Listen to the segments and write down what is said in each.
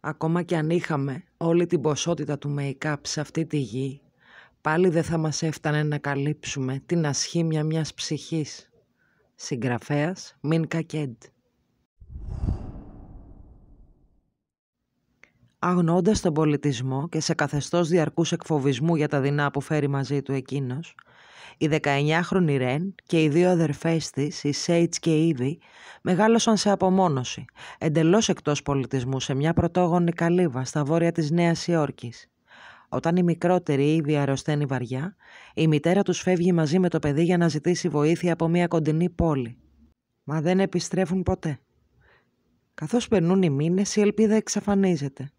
ακόμα και αν είχαμε όλη την ποσότητα του make-up σε αυτή τη γη, πάλι δεν θα μας έφτανε να καλύψουμε την ασχήμια μιας ψυχής. Συγγραφέας Μην Κακέντ Αγνώντας τον πολιτισμό και σε καθεστώς διαρκούς εκφοβισμού για τα δεινά που φέρει μαζί του εκείνος, η 19χρονη Ρεν και οι δύο αδερφές της, η Σέιτ και η Ήβη, μεγάλωσαν σε απομόνωση, εντελώς εκτός πολιτισμού σε μια πρωτόγονη καλύβα στα βόρεια της Νέας Υόρκης. Όταν η μικρότερη Ήβη αρρωσταίνει βαριά, η μητέρα τους φεύγει μαζί με το παιδί για να ζητήσει βοήθεια από μια κοντινή πόλη. Μα δεν επιστρέφουν ποτέ. Καθώς περνούν οι μήνες, η ελπίδα εξαφανίζεται.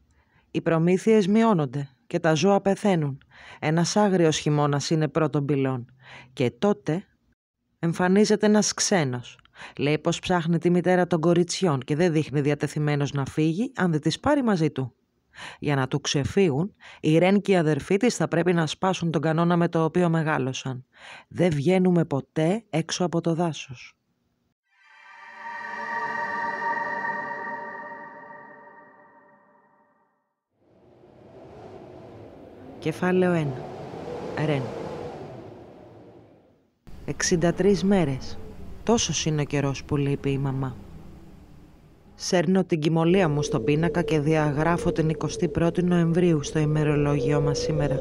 Οι προμήθειες μειώνονται και τα ζώα πεθαίνουν. Ένας άγριος χειμώνας είναι πρώτον πυλών. Και τότε εμφανίζεται ένας ξένος. Λέει πως ψάχνει τη μητέρα των κοριτσιών και δεν δείχνει διατεθειμένος να φύγει αν δεν τις πάρει μαζί του. Για να του ξεφύγουν, η Ρεν και οι αδερφοί της θα πρέπει να σπάσουν τον κανόνα με το οποίο μεγάλωσαν. Δεν βγαίνουμε ποτέ έξω από το δάσος. Κεφάλαιο 1. Ρεν. 63 μέρες. Τόσος είναι ο καιρός που λείπει η μαμά. Σέρνω την κοιμωλία μου στον πίνακα και διαγράφω την 21η Νοεμβρίου στο ημερολόγιο μας σήμερα.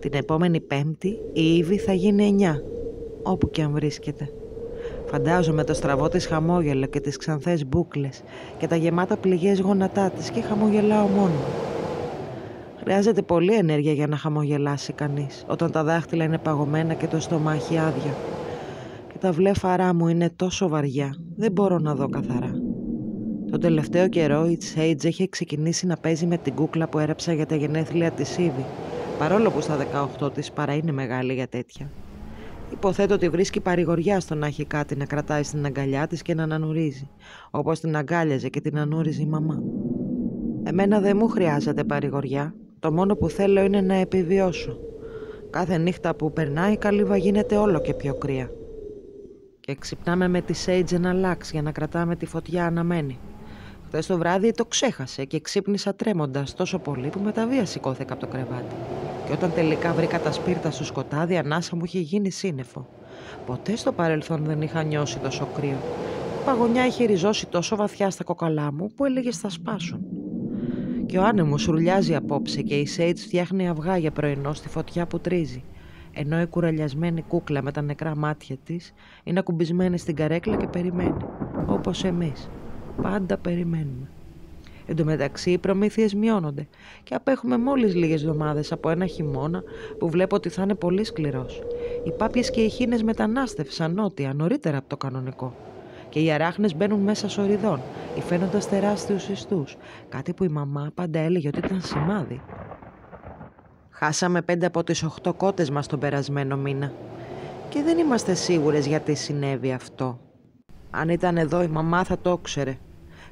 Την επόμενη Πέμπτη η Ήβη θα γίνει 9, όπου και αν βρίσκεται. Φαντάζομαι το στραβό της χαμόγελο και τις ξανθές μπούκλες και τα γεμάτα πληγές γόνατά της και χαμογελάω μόνο. Χρειάζεται πολλή ενέργεια για να χαμογελάσει κανείς όταν τα δάχτυλα είναι παγωμένα και το στομάχι άδεια. Και τα βλέφαρά μου είναι τόσο βαριά, δεν μπορώ να δω καθαρά. Το τελευταίο καιρό η Τσέιτζ έχει ξεκινήσει να παίζει με την κούκλα που έρεψα για τα γενέθλια της ήδη, παρόλο που στα 18 της παρά είναι μεγάλη για τέτοια. Υποθέτω ότι βρίσκει παρηγοριά στο να έχει κάτι να κρατάει στην αγκαλιά της και να ανανουρίζει, όπως την αγκάλιαζε και την ανούριζε η μαμά. Εμένα δεν μου χρειάζεται παρηγοριά, το μόνο που θέλω είναι να επιβιώσω. Κάθε νύχτα που περνάει η καλύβα γίνεται όλο και πιο κρύα. Και ξυπνάμε με τη Sage αλλάξει για να κρατάμε τη φωτιά αναμένη. Χθες το βράδυ το ξέχασε και ξύπνησα τρέμοντας τόσο πολύ που με τα βία σηκώθηκα από το κρεβάτι. Και όταν τελικά βρήκα τα σπίρτα στο σκοτάδι, ανάσα μου είχε γίνει σύννεφο. Ποτέ στο παρελθόν δεν είχα νιώσει τόσο κρύο. Η παγωνιά είχε ριζώσει τόσο βαθιά στα κοκαλά μου που έλεγε θα σπάσουν. Και ο άνεμος ρουλιάζει απόψε και η Σέιτ φτιάχνει αυγά για πρωινό στη φωτιά που τρίζει. Ενώ η κουραλιασμένη κούκλα με τα νεκρά μάτια της είναι ακουμπισμένη στην καρέκλα και περιμένει. Όπως εμείς. Πάντα περιμένουμε. Εν τω μεταξύ, οι προμήθειες μειώνονται και απέχουμε μόλις λίγες εβδομάδες από ένα χειμώνα που βλέπω ότι θα είναι πολύ σκληρός. Οι πάπιες και οι χήνε μετανάστευσαν νότια νωρίτερα από το κανονικό και οι αράχνες μπαίνουν μέσα σωριδών, υφαίνοντας τεράστιους ιστούς, κάτι που η μαμά πάντα έλεγε ότι ήταν σημάδι. Χάσαμε πέντε από τις οχτώ κότες μας τον περασμένο μήνα και δεν είμαστε σίγουρες γιατί συνέβη αυτό. Αν ήταν εδώ η μαμά θα το ξέρε.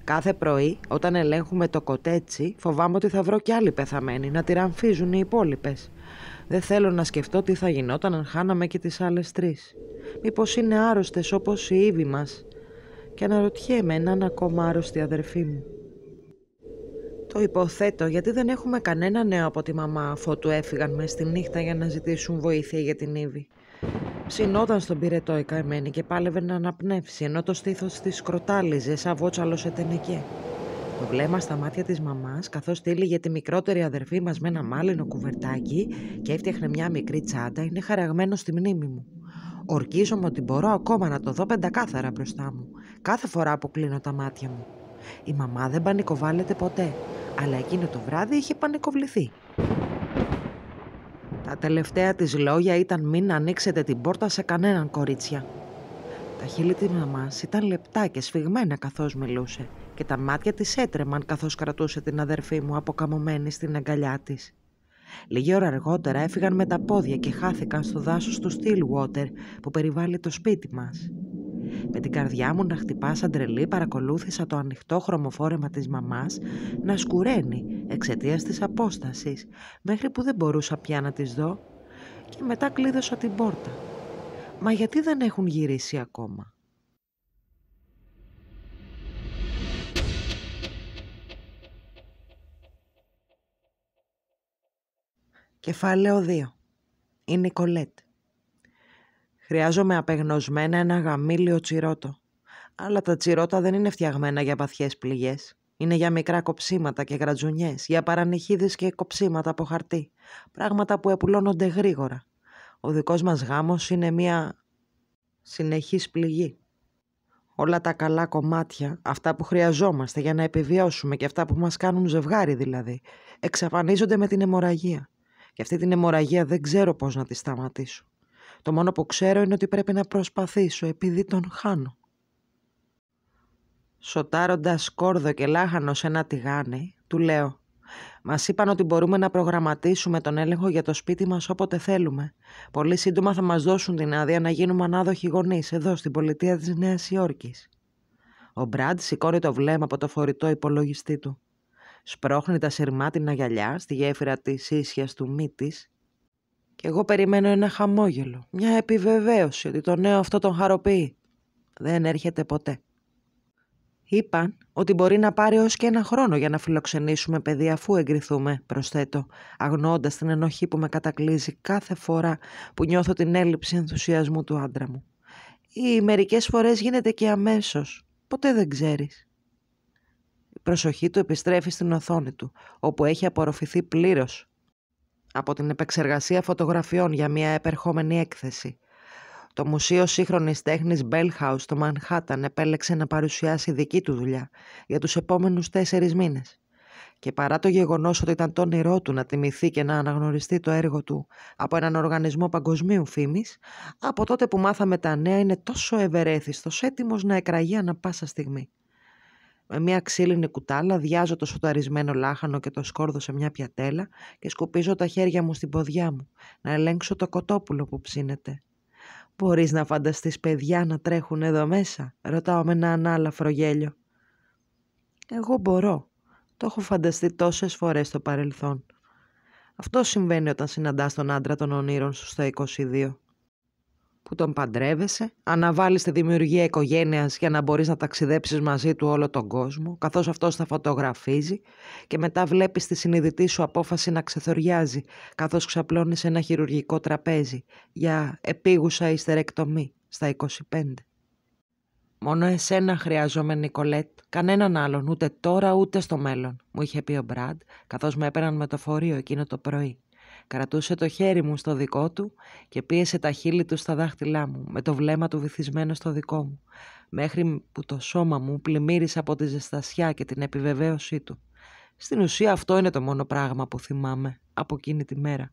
Κάθε πρωί, όταν ελέγχουμε το κοτέτσι, φοβάμαι ότι θα βρω κι άλλοι πεθαμένοι, να τυραμφίζουν οι υπόλοιπες. Δεν θέλω να σκεφτώ τι θα γινόταν αν χάναμε και τις άλλες τρεις. Μήπως είναι άρρωστες όπως οι Ήβη μας και αναρωτιέμαι έναν ακόμα άρρωστη αδερφή μου. Το υποθέτω γιατί δεν έχουμε κανένα νέο από τη μαμά αφού αφότου έφυγαν μες στη νύχτα για να ζητήσουν βοήθεια για την Ήβη. Ψινόταν στον πυρετό η καημένη και πάλευε να αναπνεύσει ενώ το στήθος της σκροτάλιζε σαν βότσαλος σε τενεκέ. Το βλέμμα στα μάτια της μαμάς καθώς τύλιγε τη μικρότερη αδερφή μας με ένα μάλινο κουβερτάκι και έφτιαχνε μια μικρή τσάντα είναι χαραγμένο στη μνήμη μου. Ορκίζομαι ότι μπορώ ακόμα να το δω πεντακάθαρα μπροστά μου κάθε φορά που κλείνω τα μάτια μου. Η μαμά δεν πανικοβάλλεται ποτέ, αλλά εκείνο το βράδυ είχε πανικοβληθεί. Τα τελευταία της λόγια ήταν μην ανοίξετε την πόρτα σε κανέναν κορίτσια. Τα χείλη της μαμάς ήταν λεπτά και σφιγμένα καθώς μιλούσε και τα μάτια της έτρεμαν καθώς κρατούσε την αδερφή μου αποκαμωμένη στην αγκαλιά της. Λίγη ώρα αργότερα έφυγαν με τα πόδια και χάθηκαν στο δάσος του Stillwater που περιβάλλει το σπίτι μας. Με την καρδιά μου να χτυπάς σαν τρελή παρακολούθησα το ανοιχτό χρωμοφόρεμα της μαμάς να σκουραίνει εξαιτίας της απόστασης μέχρι που δεν μπορούσα πια να τις δω και μετά κλείδωσα την πόρτα. Μα γιατί δεν έχουν γυρίσει ακόμα. Κεφάλαιο 2. Η Νικολέτ. Χρειάζομαι απεγνωσμένα ένα γαμήλιο τσιρότο. Αλλά τα τσιρότα δεν είναι φτιαγμένα για βαθιές πληγές. Είναι για μικρά κοψίματα και γρατζουνιές, για παρανυχίδες και κοψίματα από χαρτί. Πράγματα που επουλώνονται γρήγορα. Ο δικός μας γάμος είναι μια συνεχής πληγή. Όλα τα καλά κομμάτια, αυτά που χρειαζόμαστε για να επιβιώσουμε και αυτά που μας κάνουν ζευγάρι δηλαδή, εξαφανίζονται με την αιμορραγία. Και αυτή την αιμορραγία δεν ξέρω πώς να τη σταματήσω. Το μόνο που ξέρω είναι ότι πρέπει να προσπαθήσω επειδή τον χάνω. Σοτάροντας κόρδο και λάχανο σε ένα τηγάνι, του λέω Μας είπαν ότι μπορούμε να προγραμματίσουμε τον έλεγχο για το σπίτι μας όποτε θέλουμε. Πολύ σύντομα θα μας δώσουν την άδεια να γίνουμε ανάδοχοι γονείς εδώ στην πολιτεία της Νέας Υόρκης». Ο Μπραντ σηκώνει το βλέμμα από το φορητό υπολογιστή του. Σπρώχνει τα σειρμάτινα γυαλιά στη γέφυρα της ίσιας του μύτης και εγώ περιμένω ένα χαμόγελο, μια επιβεβαίωση ότι το νέο αυτό τον χαροποιεί. Δεν έρχεται ποτέ. Είπαν ότι μπορεί να πάρει ως και ένα χρόνο για να φιλοξενήσουμε παιδί αφού εγκριθούμε, προσθέτω, αγνοώντας την ενοχή που με κατακλείζει κάθε φορά που νιώθω την έλλειψη ενθουσιασμού του άντρα μου. Ή μερικές φορές γίνεται και αμέσως. Ποτέ δεν ξέρεις. Η προσοχή του επιστρέφει στην οθόνη του, όπου έχει απορροφηθεί πλήρως από την επεξεργασία φωτογραφιών για μια επερχόμενη έκθεση. Το Μουσείο Σύγχρονης Τέχνης Bellhouse στο Μανχάταν επέλεξε να παρουσιάσει δική του δουλειά για τους επόμενους τέσσερις μήνες. Και παρά το γεγονός ότι ήταν το όνειρό του να τιμηθεί και να αναγνωριστεί το έργο του από έναν οργανισμό παγκοσμίου φήμης, από τότε που μάθαμε τα νέα είναι τόσο ευερέθιστος, έτοιμος να εκραγεί ανα πάσα στιγμή. Με μια ξύλινη κουτάλα διάζω το σοταρισμένο λάχανο και το σκόρδο σε μια πιατέλα και σκουπίζω τα χέρια μου στην ποδιά μου, να ελέγξω το κοτόπουλο που ψήνεται. «Μπορείς να φανταστείς παιδιά να τρέχουν εδώ μέσα» ρωτάω με ένα ανάλαφρο γέλιο. «Εγώ μπορώ. Το έχω φανταστεί τόσες φορές στο παρελθόν. Αυτό συμβαίνει όταν συναντάς τον άντρα των ονείρων σου στα 22» που τον παντρεύεσαι, αναβάλεις τη δημιουργία οικογένειας για να μπορείς να ταξιδέψεις μαζί του όλο τον κόσμο, καθώς αυτός θα φωτογραφίζει και μετά βλέπεις τη συνειδητή σου απόφαση να ξεθοριάζει, καθώς ξαπλώνεις ένα χειρουργικό τραπέζι για επίγουσα ιστερεκτομή στα 25. Μόνο εσένα χρειάζομαι, Νικολέτ, κανέναν άλλον, ούτε τώρα ούτε στο μέλλον, μου είχε πει ο Μπραντ, καθώς με έπαιρναν με το φορείο εκείνο το πρωί. Κρατούσε το χέρι μου στο δικό του και πίεσε τα χείλη του στα δάχτυλά μου, με το βλέμμα του βυθισμένο στο δικό μου, μέχρι που το σώμα μου πλημμύρισε από τη ζεστασιά και την επιβεβαίωσή του. Στην ουσία αυτό είναι το μόνο πράγμα που θυμάμαι από εκείνη τη μέρα.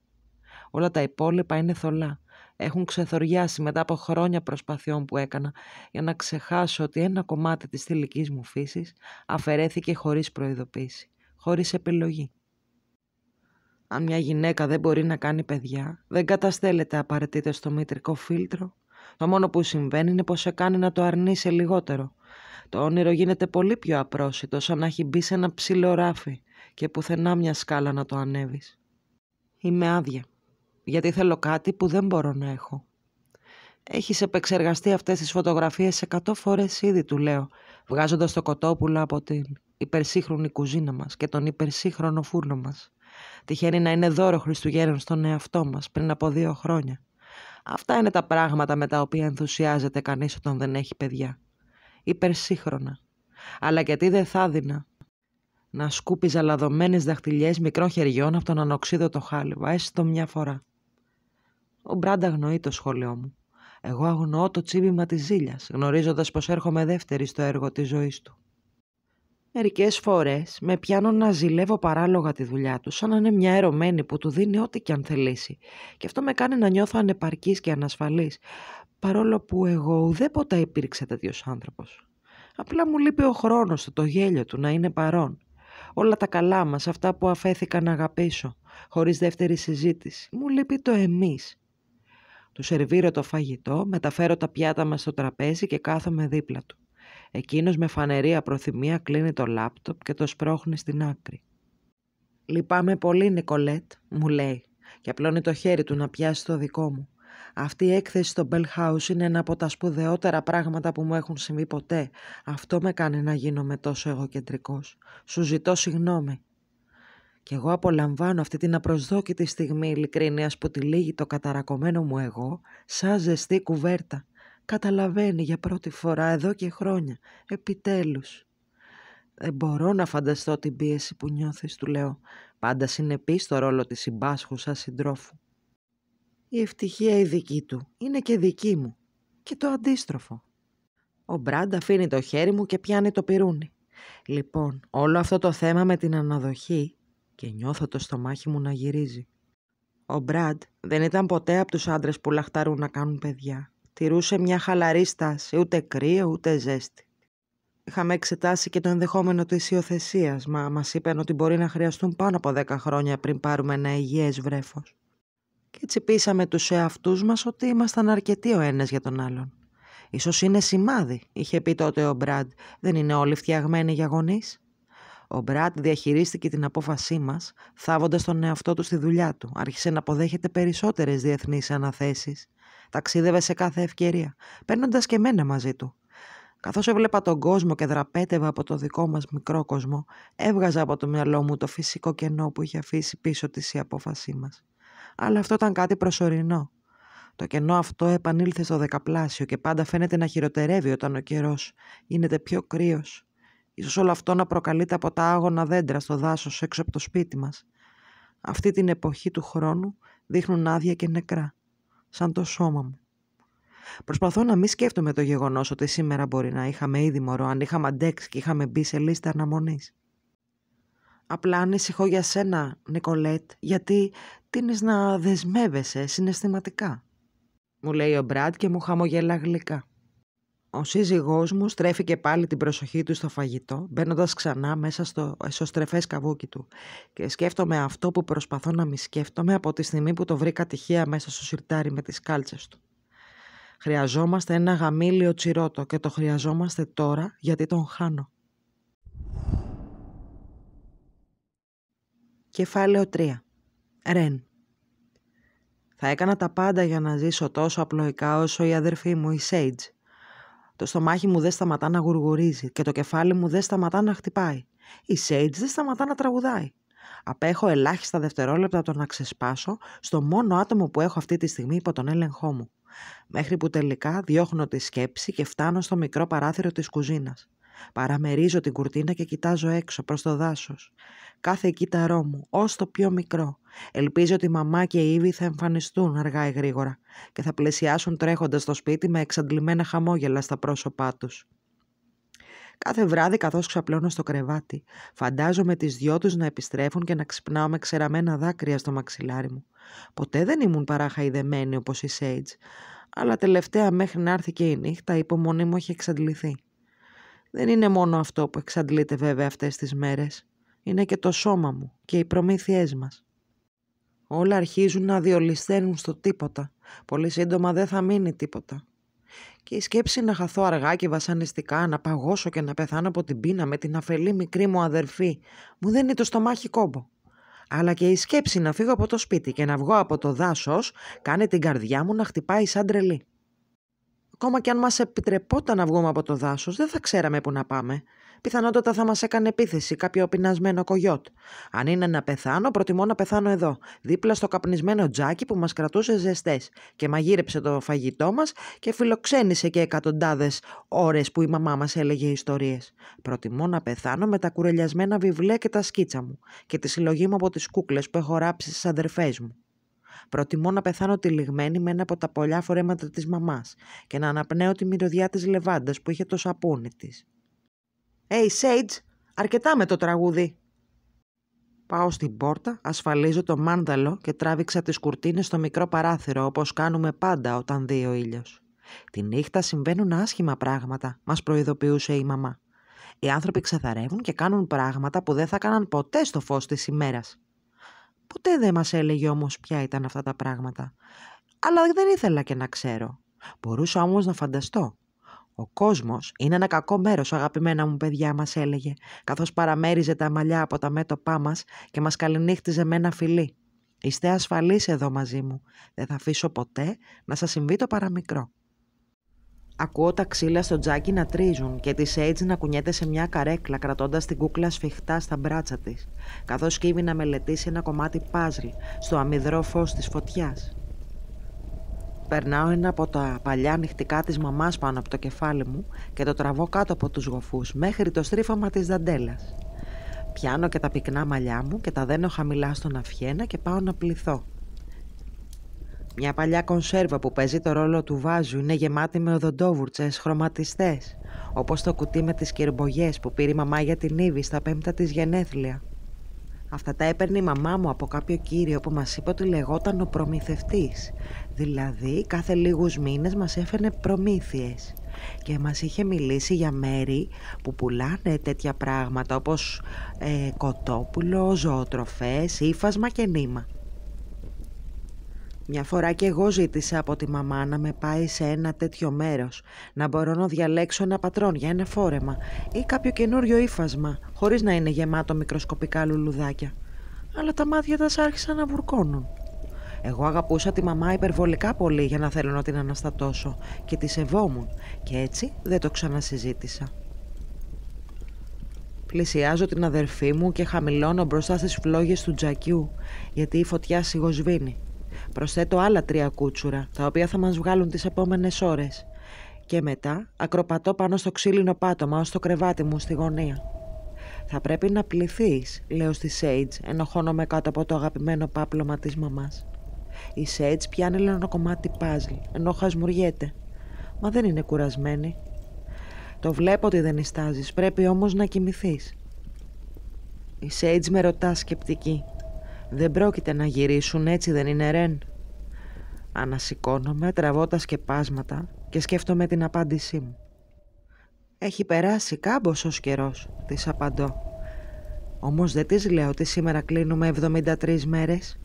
Όλα τα υπόλοιπα είναι θολά. Έχουν ξεθοριάσει μετά από χρόνια προσπαθειών που έκανα για να ξεχάσω ότι ένα κομμάτι της θηλυκής μου φύσης αφαιρέθηκε χωρίς προειδοποίηση, χωρίς επιλογή. Αν μια γυναίκα δεν μπορεί να κάνει παιδιά, δεν καταστέλλεται απαραίτητα στο μητρικό φίλτρο. Το μόνο που συμβαίνει είναι πως σε κάνει να το αρνείσαι λιγότερο. Το όνειρο γίνεται πολύ πιο απρόσιτο, σαν να έχει μπει σε ένα ψηλό ράφι και πουθενά μια σκάλα να το ανέβεις. Είμαι άδεια, γιατί θέλω κάτι που δεν μπορώ να έχω. Έχεις επεξεργαστεί αυτές τις φωτογραφίες εκατό φορές ήδη, του λέω, βγάζοντας το κοτόπουλο από την υπερσύγχρονη κουζίνα μας και τον υπερσύγχρονο φούρνο μας. Τυχαίνει να είναι δώρο Χριστουγέννων στον εαυτό μας πριν από δύο χρόνια. Αυτά είναι τα πράγματα με τα οποία ενθουσιάζεται κανείς όταν δεν έχει παιδιά. Υπερσύγχρονα. Αλλά γιατί δεν θα δεινά. Να σκούπιζα λαδωμένες δαχτυλιές μικρών χεριών από τον ανοξίδωτο χάλιβα, έστω μια φορά. Ο Μπράντα αγνοεί το σχόλιο μου. Εγώ αγνοώ το τσίπημα της ζήλιας, γνωρίζοντας πως έρχομαι δεύτερη στο έργο της ζωής του. Μερικές φορές με πιάνω να ζηλεύω παράλογα τη δουλειά του, σαν να είναι μια ερωμένη που του δίνει ό,τι και αν θελήσει. Και αυτό με κάνει να νιώθω ανεπαρκής και ανασφαλής, παρόλο που εγώ ουδέποτε υπήρξε τέτοιος άνθρωπος. Απλά μου λείπει ο χρόνος του, το γέλιο του να είναι παρόν. Όλα τα καλά μας, αυτά που αφέθηκα να αγαπήσω, χωρίς δεύτερη συζήτηση. Μου λείπει το εμείς. Του σερβίρω το φαγητό, μεταφέρω τα πιάτα μας στο τραπέζι και κάθομαι δίπλα του. Εκείνος με φανερή απροθυμία κλείνει το λάπτοπ και το σπρώχνει στην άκρη. «Λυπάμαι πολύ, Νικολέτ», μου λέει και απλώνει το χέρι του να πιάσει το δικό μου. Αυτή η έκθεση στο Bell House είναι ένα από τα σπουδαιότερα πράγματα που μου έχουν συμβεί ποτέ. Αυτό με κάνει να γίνομαι τόσο εγωκεντρικός. Σου ζητώ συγγνώμη. Και εγώ απολαμβάνω αυτή την απροσδόκητη στιγμή ειλικρίνειας που τυλίγει το καταρακωμένο μου εγώ σαν ζεστή κουβέρτα καταλαβαίνει για πρώτη φορά εδώ και χρόνια. Επιτέλους. Δεν μπορώ να φανταστώ την πίεση που νιώθεις, του λέω, πάντα συνεπεί στο ρόλο της συμπάσχουσα συντρόφου. Η ευτυχία η δική του είναι και δική μου. Και το αντίστροφο. Ο Μπραντ αφήνει το χέρι μου και πιάνει το πυρούνι. Λοιπόν, όλο αυτό το θέμα με την αναδοχή και νιώθω το στομάχι μου να γυρίζει. Ο Μπραντ δεν ήταν ποτέ από τους άντρες που λαχτάρουν να κάνουν παιδιά τηρούσε μια χαλαρή στάση, ούτε κρύο ούτε ζέστη. Είχαμε εξετάσει και το ενδεχόμενο της υιοθεσίας, μα μας είπαν ότι μπορεί να χρειαστούν πάνω από δέκα χρόνια πριν πάρουμε ένα υγιές βρέφος. Και έτσι πείσαμε τους εαυτούς μας ότι ήμασταν αρκετοί ο ένας για τον άλλον. σω είναι σημάδι», είχε πει τότε ο Μπραντ, «δεν είναι όλοι φτιαγμένοι για γονείς. Ο Μπραντ διαχειρίστηκε την απόφασή μας, θάβοντας τον εαυτό του στη δουλειά του. Άρχισε να αποδέχεται περισσότερες διεθνείς αναθέσεις Ταξίδευε σε κάθε ευκαιρία, παίρνοντας και μένα μαζί του. Καθώς έβλεπα τον κόσμο και δραπέτευα από το δικό μας μικρό κόσμο, έβγαζα από το μυαλό μου το φυσικό κενό που είχε αφήσει πίσω της η απόφασή μας. Αλλά αυτό ήταν κάτι προσωρινό. Το κενό αυτό επανήλθε στο δεκαπλάσιο και πάντα φαίνεται να χειροτερεύει όταν ο καιρός γίνεται πιο κρύος. σω όλο αυτό να προκαλείται από τα άγωνα δέντρα στο δάσος έξω από το σπίτι μας. Αυτή την εποχή του χρόνου δείχνουν άδεια και νεκρά σαν το σώμα μου. Προσπαθώ να μην σκέφτομαι το γεγονός ότι σήμερα μπορεί να είχαμε ήδη μωρό αν είχαμε αντέξει και είχαμε μπει σε λίστα αναμονής. Απλά ανησυχώ για σένα, Νικολέτ, γιατί τίνεις να δεσμεύεσαι συναισθηματικά. Μου λέει ο Μπράτ και μου χαμογελά γλυκά. Ο σύζυγός μου και πάλι την προσοχή του στο φαγητό, μπαίνοντας ξανά μέσα στο εσωστρεφές καβούκι του. Και σκέφτομαι αυτό που προσπαθώ να μη σκέφτομαι από τη στιγμή που το βρήκα τυχαία μέσα στο σιρτάρι με τις κάλτσες του. Χρειαζόμαστε ένα γαμήλιο τσιρότο και το χρειαζόμαστε τώρα γιατί τον χάνω. Κεφάλαιο 3. Ρεν. Θα έκανα τα πάντα για να ζήσω τόσο απλοϊκά όσο η αδερφή μου η Σέιτζ. Το στομάχι μου δεν σταματά να γουργουρίζει και το κεφάλι μου δεν σταματά να χτυπάει. Η Σέιτζ δεν σταματά να τραγουδάει. Απέχω ελάχιστα δευτερόλεπτα το να ξεσπάσω στο μόνο άτομο που έχω αυτή τη στιγμή υπό τον έλεγχό μου. Μέχρι που τελικά διώχνω τη σκέψη και φτάνω στο μικρό παράθυρο της κουζίνας. Παραμερίζω την κουρτίνα και κοιτάζω έξω προς το δάσος. Κάθε κύτταρό μου, ως το πιο μικρό. Ελπίζω ότι η μαμά και η Ήβη θα εμφανιστούν αργά ή γρήγορα και θα πλαισιάσουν τρέχοντας στο σπίτι με εξαντλημένα χαμόγελα στα πρόσωπά τους. Κάθε βράδυ καθώς ξαπλώνω στο κρεβάτι, φαντάζομαι τις δυο τους να επιστρέφουν και να ξυπνάω με ξεραμένα δάκρυα στο μαξιλάρι μου. Ποτέ δεν ήμουν παρά χαϊδεμένη όπως η Σέιτς, αλλά τελευταία μέχρι να έρθει και η νύχτα η υπομονή μου έχει εξαντληθεί. Δεν είναι μόνο αυτό που εξαντλείται βέβαια αυτές τις μέρες. Είναι και το σώμα μου και οι προμήθειές μας. Όλα αρχίζουν να διολυσταίνουν στο τίποτα. Πολύ σύντομα δεν θα μείνει τίποτα. Και η σκέψη να χαθώ αργά και βασανιστικά, να παγώσω και να πεθάνω από την πείνα με την αφελή μικρή μου αδερφή, μου δίνει το στομάχι κόμπο. Αλλά και η σκέψη να φύγω από το σπίτι και να βγω από το δάσος, κάνει την καρδιά μου να χτυπάει σαν τρελή. Ακόμα και αν μας επιτρεπόταν να βγούμε από το δάσος, δεν θα ξέραμε πού να πάμε. Πιθανότατα θα μας έκανε επίθεση κάποιο πεινασμένο κογιότ. Αν είναι να πεθάνω, προτιμώ να πεθάνω εδώ, δίπλα στο καπνισμένο τζάκι που μας κρατούσε ζεστές και μαγείρεψε το φαγητό μας και φιλοξένησε και εκατοντάδες ώρες που η μαμά μας έλεγε ιστορίες. Προτιμώ να πεθάνω με τα κουρελιασμένα βιβλία και τα σκίτσα μου και τη συλλογή μου από τις κούκλες που έχω ράψει στις αδερφές μου. Προτιμώ να πεθάνω τυλιγμένη με ένα από τα πολλιά φορέματα της μαμάς και να αναπνέω τη μυρωδιά της λεβάντας που είχε το σαπούνι της. «Hey, Sage, αρκετά με το τραγούδι», Πάω στην πόρτα, ασφαλίζω το μάνταλο και τράβηξα τις κουρτίνες στο μικρό παράθυρο όπως κάνουμε πάντα όταν δει ο ήλιος. Τη νύχτα συμβαίνουν άσχημα πράγματα, μας προειδοποιούσε η μαμά. Οι άνθρωποι ξεθαρεύουν και κάνουν πράγματα που δεν θα κάναν ποτέ στο φως της ημέρας. Ποτέ δεν μας έλεγε όμως ποια ήταν αυτά τα πράγματα. Αλλά δεν ήθελα και να ξέρω. Μπορούσα όμως να φανταστώ. Ο κόσμος είναι ένα κακό μέρος, αγαπημένα μου παιδιά, μας έλεγε, καθώς παραμέριζε τα μαλλιά από τα μέτωπά μας και μας καληνύχτιζε με ένα φιλί. Είστε ασφαλείς εδώ μαζί μου. Δεν θα αφήσω ποτέ να σας συμβεί το παραμικρό. Ακούω τα ξύλα στο τζάκι να τρίζουν και της Σέιτζ να κουνιέται σε μια καρέκλα κρατώντας την κούκλα σφιχτά στα μπράτσα της, καθώς σκύβει να μελετήσει ένα κομμάτι πάζλ στο αμυδρό φως της φωτιάς. Περνάω ένα από τα παλιά νυχτικά της μαμάς πάνω από το κεφάλι μου και το τραβώ κάτω από τους γοφούς μέχρι το στρίφωμα της δαντέλας. Πιάνω και τα πυκνά μαλλιά μου και τα δένω χαμηλά στον αφιένα και πάω να πληθώ. Μια παλιά κονσέρβα που παίζει το ρόλο του βάζου είναι γεμάτη με οδοντόβουρτσες χρωματιστές, όπως το κουτί με τις κυρμπογιές που πήρε η μαμά για την Ήβη στα πέμπτα της γενέθλια. Αυτά τα έπαιρνε η μαμά μου από κάποιο κύριο που μας είπε ότι λεγόταν ο προμηθευτής. Δηλαδή κάθε λίγους μήνες μας έφερνε προμήθειες και μας είχε μιλήσει για μέρη που πουλάνε τέτοια πράγματα όπως ε, κοτόπουλο, ζωοτροφές, ύφασμα και νήμα. Μια φορά και εγώ ζήτησα από τη μαμά να με πάει σε ένα τέτοιο μέρος, να μπορώ να διαλέξω ένα πατρόν για ένα φόρεμα ή κάποιο καινούριο ύφασμα, χωρίς να είναι γεμάτο μικροσκοπικά λουλουδάκια. Αλλά τα μάτια τα άρχισαν να βουρκώνουν. Εγώ αγαπούσα τη μαμά υπερβολικά πολύ για να θέλω να την αναστατώσω και τη σεβόμουν και έτσι δεν το ξανασυζήτησα. Πλησιάζω την αδερφή μου και χαμηλώνω μπροστά στις φλόγες του τζακιού γιατί η φωτιά σιγοσβήνει. Προσθέτω άλλα τρία κούτσουρα, τα οποία θα μας βγάλουν τις επόμενες ώρες. Και μετά ακροπατώ πάνω στο ξύλινο πάτωμα ως το κρεβάτι μου στη γωνία. «Θα πρέπει να πληθείς», λέω στη Σέιτς, ενοχώνομαι κάτω από το αγαπημένο πάπλωμα της μαμάς. Η Σέιτς πιάνει ένα κομμάτι πάζλ, ενώ χασμουριέται. Μα δεν είναι κουρασμένη. Το βλέπω ότι δεν ιστάζεις, πρέπει όμως να κοιμηθείς. Η Σέιτς με ρωτά σκεπτική. Δεν πρόκειται να γυρίσουν έτσι δεν είναι Ρεν Ανασηκώνομαι τραβώ τα σκεπάσματα και σκέφτομαι την απάντησή μου Έχει περάσει ως καιρός Της απαντώ Όμως δεν της λέω ότι σήμερα κλείνουμε 73 μέρες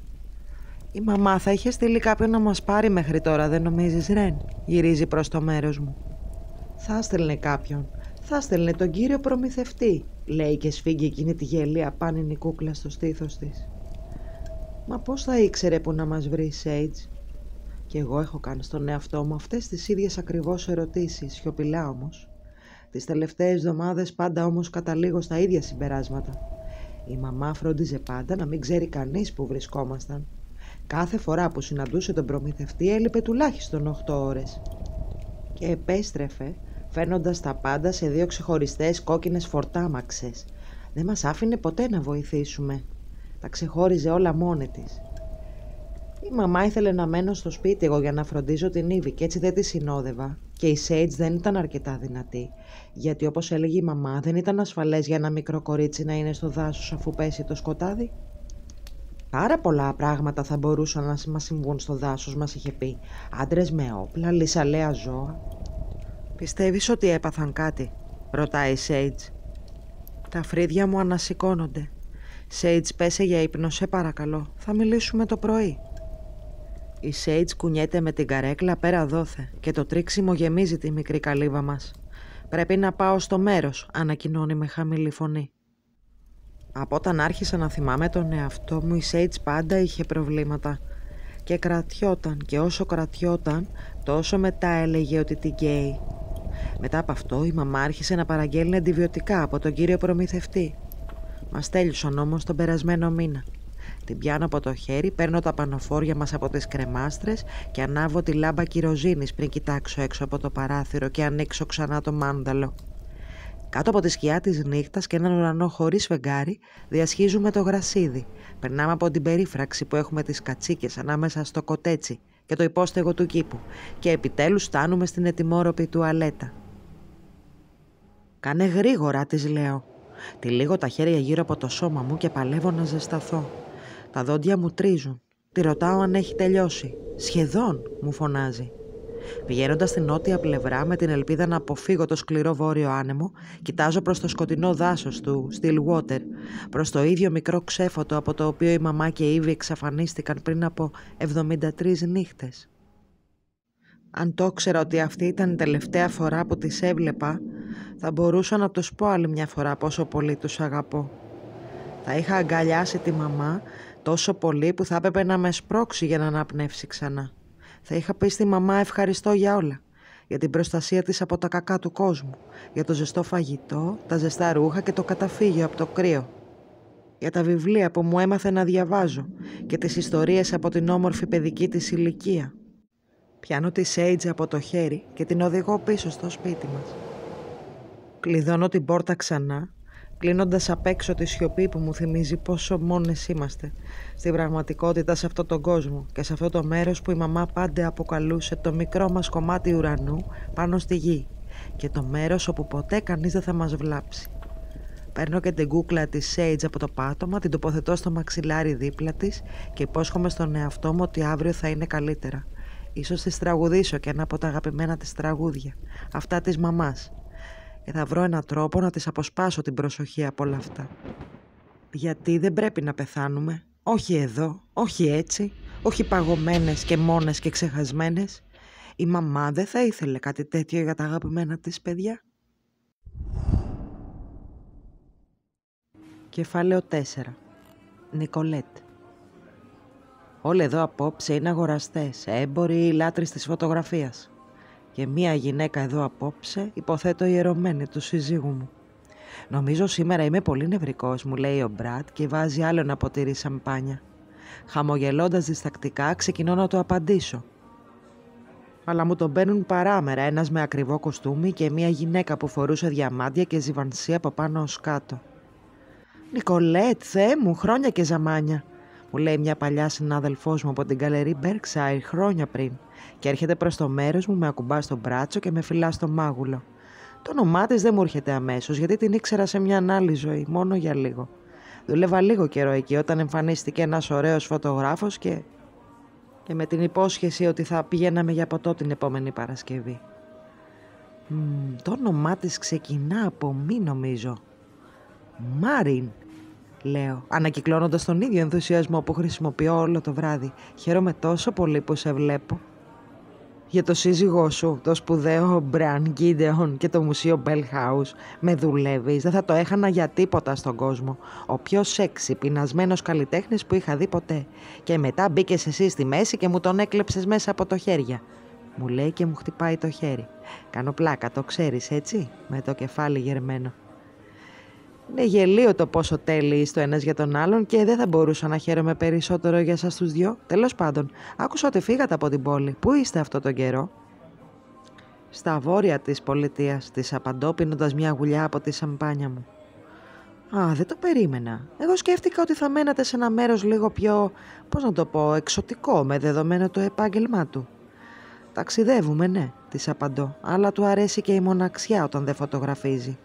Η μαμά θα είχε στείλει κάποιον να μας πάρει μέχρι τώρα δεν νομίζεις Ρεν Γυρίζει προς το μέρος μου Θα στέλνε κάποιον θα στέλνε τον κύριο προμηθευτή, λέει και σφίγγει εκείνη τη γελία πάνινη κούκλα στο στήθος της. Μα πώς θα ήξερε που να μας βρει, Σέιτς» Κι εγώ έχω κάνει στον εαυτό μου αυτές τις ίδιες ακριβώς ερωτήσεις, σιωπηλά όμως. Τις τελευταίες εβδομάδες πάντα όμως καταλήγω στα ίδια συμπεράσματα. Η μαμά φρόντιζε πάντα να μην ξέρει κανείς που βρισκόμασταν. Κάθε φορά που συναντούσε τον προμηθευτή έλειπε τουλάχιστον 8 ώρες. Και επέστρεφε φαίνοντας τα πάντα σε δύο ξεχωριστές κόκκινες φορτάμαξες. Δεν μας άφηνε ποτέ να βοηθήσουμε. Τα ξεχώριζε όλα μόνη της. Η μαμά ήθελε να μένω στο σπίτι εγώ για να φροντίζω την Ήβη και έτσι δεν τη συνόδευα και η Σέιτς δεν ήταν αρκετά δυνατή γιατί όπως έλεγε η μαμά δεν ήταν ασφαλές για ένα μικρό κορίτσι να είναι στο δάσος αφού πέσει το σκοτάδι. Πάρα πολλά πράγματα θα μπορούσαν να μας συμβούν στο δάσος μας είχε πει άντρες με όπλα, λυσαλέα ζώα. Πιστεύεις ότι έπαθαν κάτι ρωτάει η Σέιτς. Τα φρύδια μου ανασηκώνονται Σέιτ, πέσε για ύπνο, σε παρακαλώ. Θα μιλήσουμε το πρωί. Η Σέιτ κουνιέται με την καρέκλα πέρα δόθε και το τρίξιμο γεμίζει τη μικρή καλύβα μας. Πρέπει να πάω στο μέρος, ανακοινώνει με χαμηλή φωνή. Από όταν άρχισα να θυμάμαι τον εαυτό μου, η Σέιτ πάντα είχε προβλήματα. Και κρατιόταν, και όσο κρατιόταν, τόσο μετά έλεγε ότι την καίει. Μετά από αυτό, η μαμά άρχισε να παραγγέλνει αντιβιωτικά από τον κύριο προμηθευτή Μας τέλειωσαν όμω τον περασμένο μήνα. Την πιάνω από το χέρι, παίρνω τα πανοφόρια μας από τις κρεμάστρες και ανάβω τη λάμπα κυροζίνης πριν κοιτάξω έξω από το παράθυρο και ανοίξω ξανά το μάνταλο. Κάτω από τη σκιά της νύχτας και έναν ουρανό χωρίς φεγγάρι διασχίζουμε το γρασίδι. Περνάμε από την περίφραξη που έχουμε τις κατσίκες ανάμεσα στο κοτέτσι και το υπόστεγο του κήπου και επιτέλους στάνουμε στην ετοιμόρροπη τουαλέτα. «Κάνε γρήγορα», της λέω. Τυλίγω τα χέρια γύρω από το σώμα μου και παλεύω να ζεσταθώ. Τα δόντια μου τρίζουν. Τη ρωτάω αν έχει τελειώσει. Σχεδόν, μου φωνάζει. Βγαίνοντα στην νότια πλευρά με την ελπίδα να αποφύγω το σκληρό βόρειο άνεμο, κοιτάζω προς το σκοτεινό δάσος του Stillwater, προς το ίδιο μικρό ξέφωτο από το οποίο η μαμά και η Ήβη εξαφανίστηκαν πριν από 73 νύχτες. Αν το ξέρα ότι αυτή ήταν η τελευταία φορά που τις έβλεπα, θα μπορούσα να τους πω άλλη μια φορά πόσο πολύ τους αγαπώ. Θα είχα αγκαλιάσει τη μαμά τόσο πολύ που θα έπρεπε να με σπρώξει για να αναπνεύσει ξανά. Θα είχα πει στη μαμά ευχαριστώ για όλα. Για την προστασία της από τα κακά του κόσμου. Για το ζεστό φαγητό, τα ζεστά ρούχα και το καταφύγιο από το κρύο. Για τα βιβλία που μου έμαθε να διαβάζω και τις ιστορίες από την όμορφη παιδική της ηλικία. Πιάνω τη Σέιτζ από το χέρι και την οδηγώ πίσω στο σπίτι μας. Κλειδώνω την πόρτα ξανά, κλείνοντας απ' έξω τη σιωπή που μου θυμίζει πόσο μόνες είμαστε στην πραγματικότητα σε αυτόν τον κόσμο και σε αυτό το μέρος που η μαμά πάντα αποκαλούσε το μικρό μας κομμάτι ουρανού πάνω στη γη και το μέρος όπου ποτέ κανείς δεν θα μας βλάψει. Παίρνω και την κούκλα της Sage από το πάτωμα, την τοποθετώ στο μαξιλάρι δίπλα της και υπόσχομαι στον εαυτό μου ότι αύριο θα είναι καλύτερα. Ίσως της τραγουδήσω και ένα από τα αγαπημένα της τραγούδια, αυτά της μαμάς. Και ε, θα βρω έναν τρόπο να της αποσπάσω την προσοχή από όλα αυτά. Γιατί δεν πρέπει να πεθάνουμε, όχι εδώ, όχι έτσι, όχι παγωμένες και μόνες και ξεχασμένες. Η μαμά δεν θα ήθελε κάτι τέτοιο για τα αγαπημένα της παιδιά. Κεφάλαιο 4. Νικολέτ. Όλοι εδώ απόψε είναι αγοραστές, έμποροι ή λάτρεις της φωτογραφίας. Και μία γυναίκα εδώ απόψε υποθέτω ιερωμένη του συζύγου μου. Νομίζω σήμερα είμαι πολύ νευρικός, μου λέει ο Μπρατ και βάζει άλλο ένα ποτήρι σαμπάνια. Χαμογελώντας διστακτικά ξεκινώ να το απαντήσω. Αλλά μου τον παίρνουν παράμερα ένας με ακριβό κοστούμι και μία γυναίκα που φορούσε διαμάντια και ζιβανσί από πάνω ως κάτω. «Νικολέτ, Θε μου, χρόνια και ζαμάνια», μου λέει μια παλιά συνάδελφός μου από την καλερί Berkshire χρόνια πριν και έρχεται προς το μέρος μου, με ακουμπά στο μπράτσο και με φυλά στο μάγουλο. Το όνομά της δεν μου έρχεται αμέσως γιατί την ήξερα σε μια άλλη ζωή, μόνο για λίγο. Δούλευα λίγο καιρό εκεί όταν εμφανίστηκε ένας ωραίος φωτογράφος και... και με την υπόσχεση ότι θα πηγαίναμε για ποτό την επόμενη Παρασκευή. το όνομά της ξεκινά από μη νομίζω. Μάριν λέω, ανακυκλώνοντας τον ίδιο ενθουσιασμό που χρησιμοποιώ όλο το βράδυ. Χαίρομαι τόσο πολύ που σε βλέπω. Για το σύζυγό σου, το σπουδαίο Μπραν Γκίντεον και το μουσείο Μπελ με δουλεύεις. Δεν θα το έχανα για τίποτα στον κόσμο. Ο πιο σεξι, πεινασμένος καλλιτέχνης που είχα δει ποτέ. Και μετά μπήκε εσύ στη μέση και μου τον έκλεψες μέσα από το χέρια. Μου λέει και μου χτυπάει το χέρι. Κάνω πλάκα, το ξέρεις έτσι, με το κεφάλι γερμένο. Είναι γελίο το πόσο τέλειοι είστε ο ένας για τον άλλον και δεν θα μπορούσα να χαίρομαι περισσότερο για σας τους δυο. Τέλος πάντων, άκουσα ότι φύγατε από την πόλη. Πού είστε αυτό τον καιρό? Στα βόρεια της πολιτείας, της απαντώ πίνοντας μια γουλιά από τη σαμπάνια μου. Α, δεν το περίμενα. Εγώ σκέφτηκα ότι θα μένατε σε ένα μέρος λίγο πιο, πώς να το πω, εξωτικό με δεδομένο το επάγγελμά του. Ταξιδεύουμε, ναι, της απαντώ, αλλά του αρέσει και η μοναξιά όταν δεν φωτογραφίζει.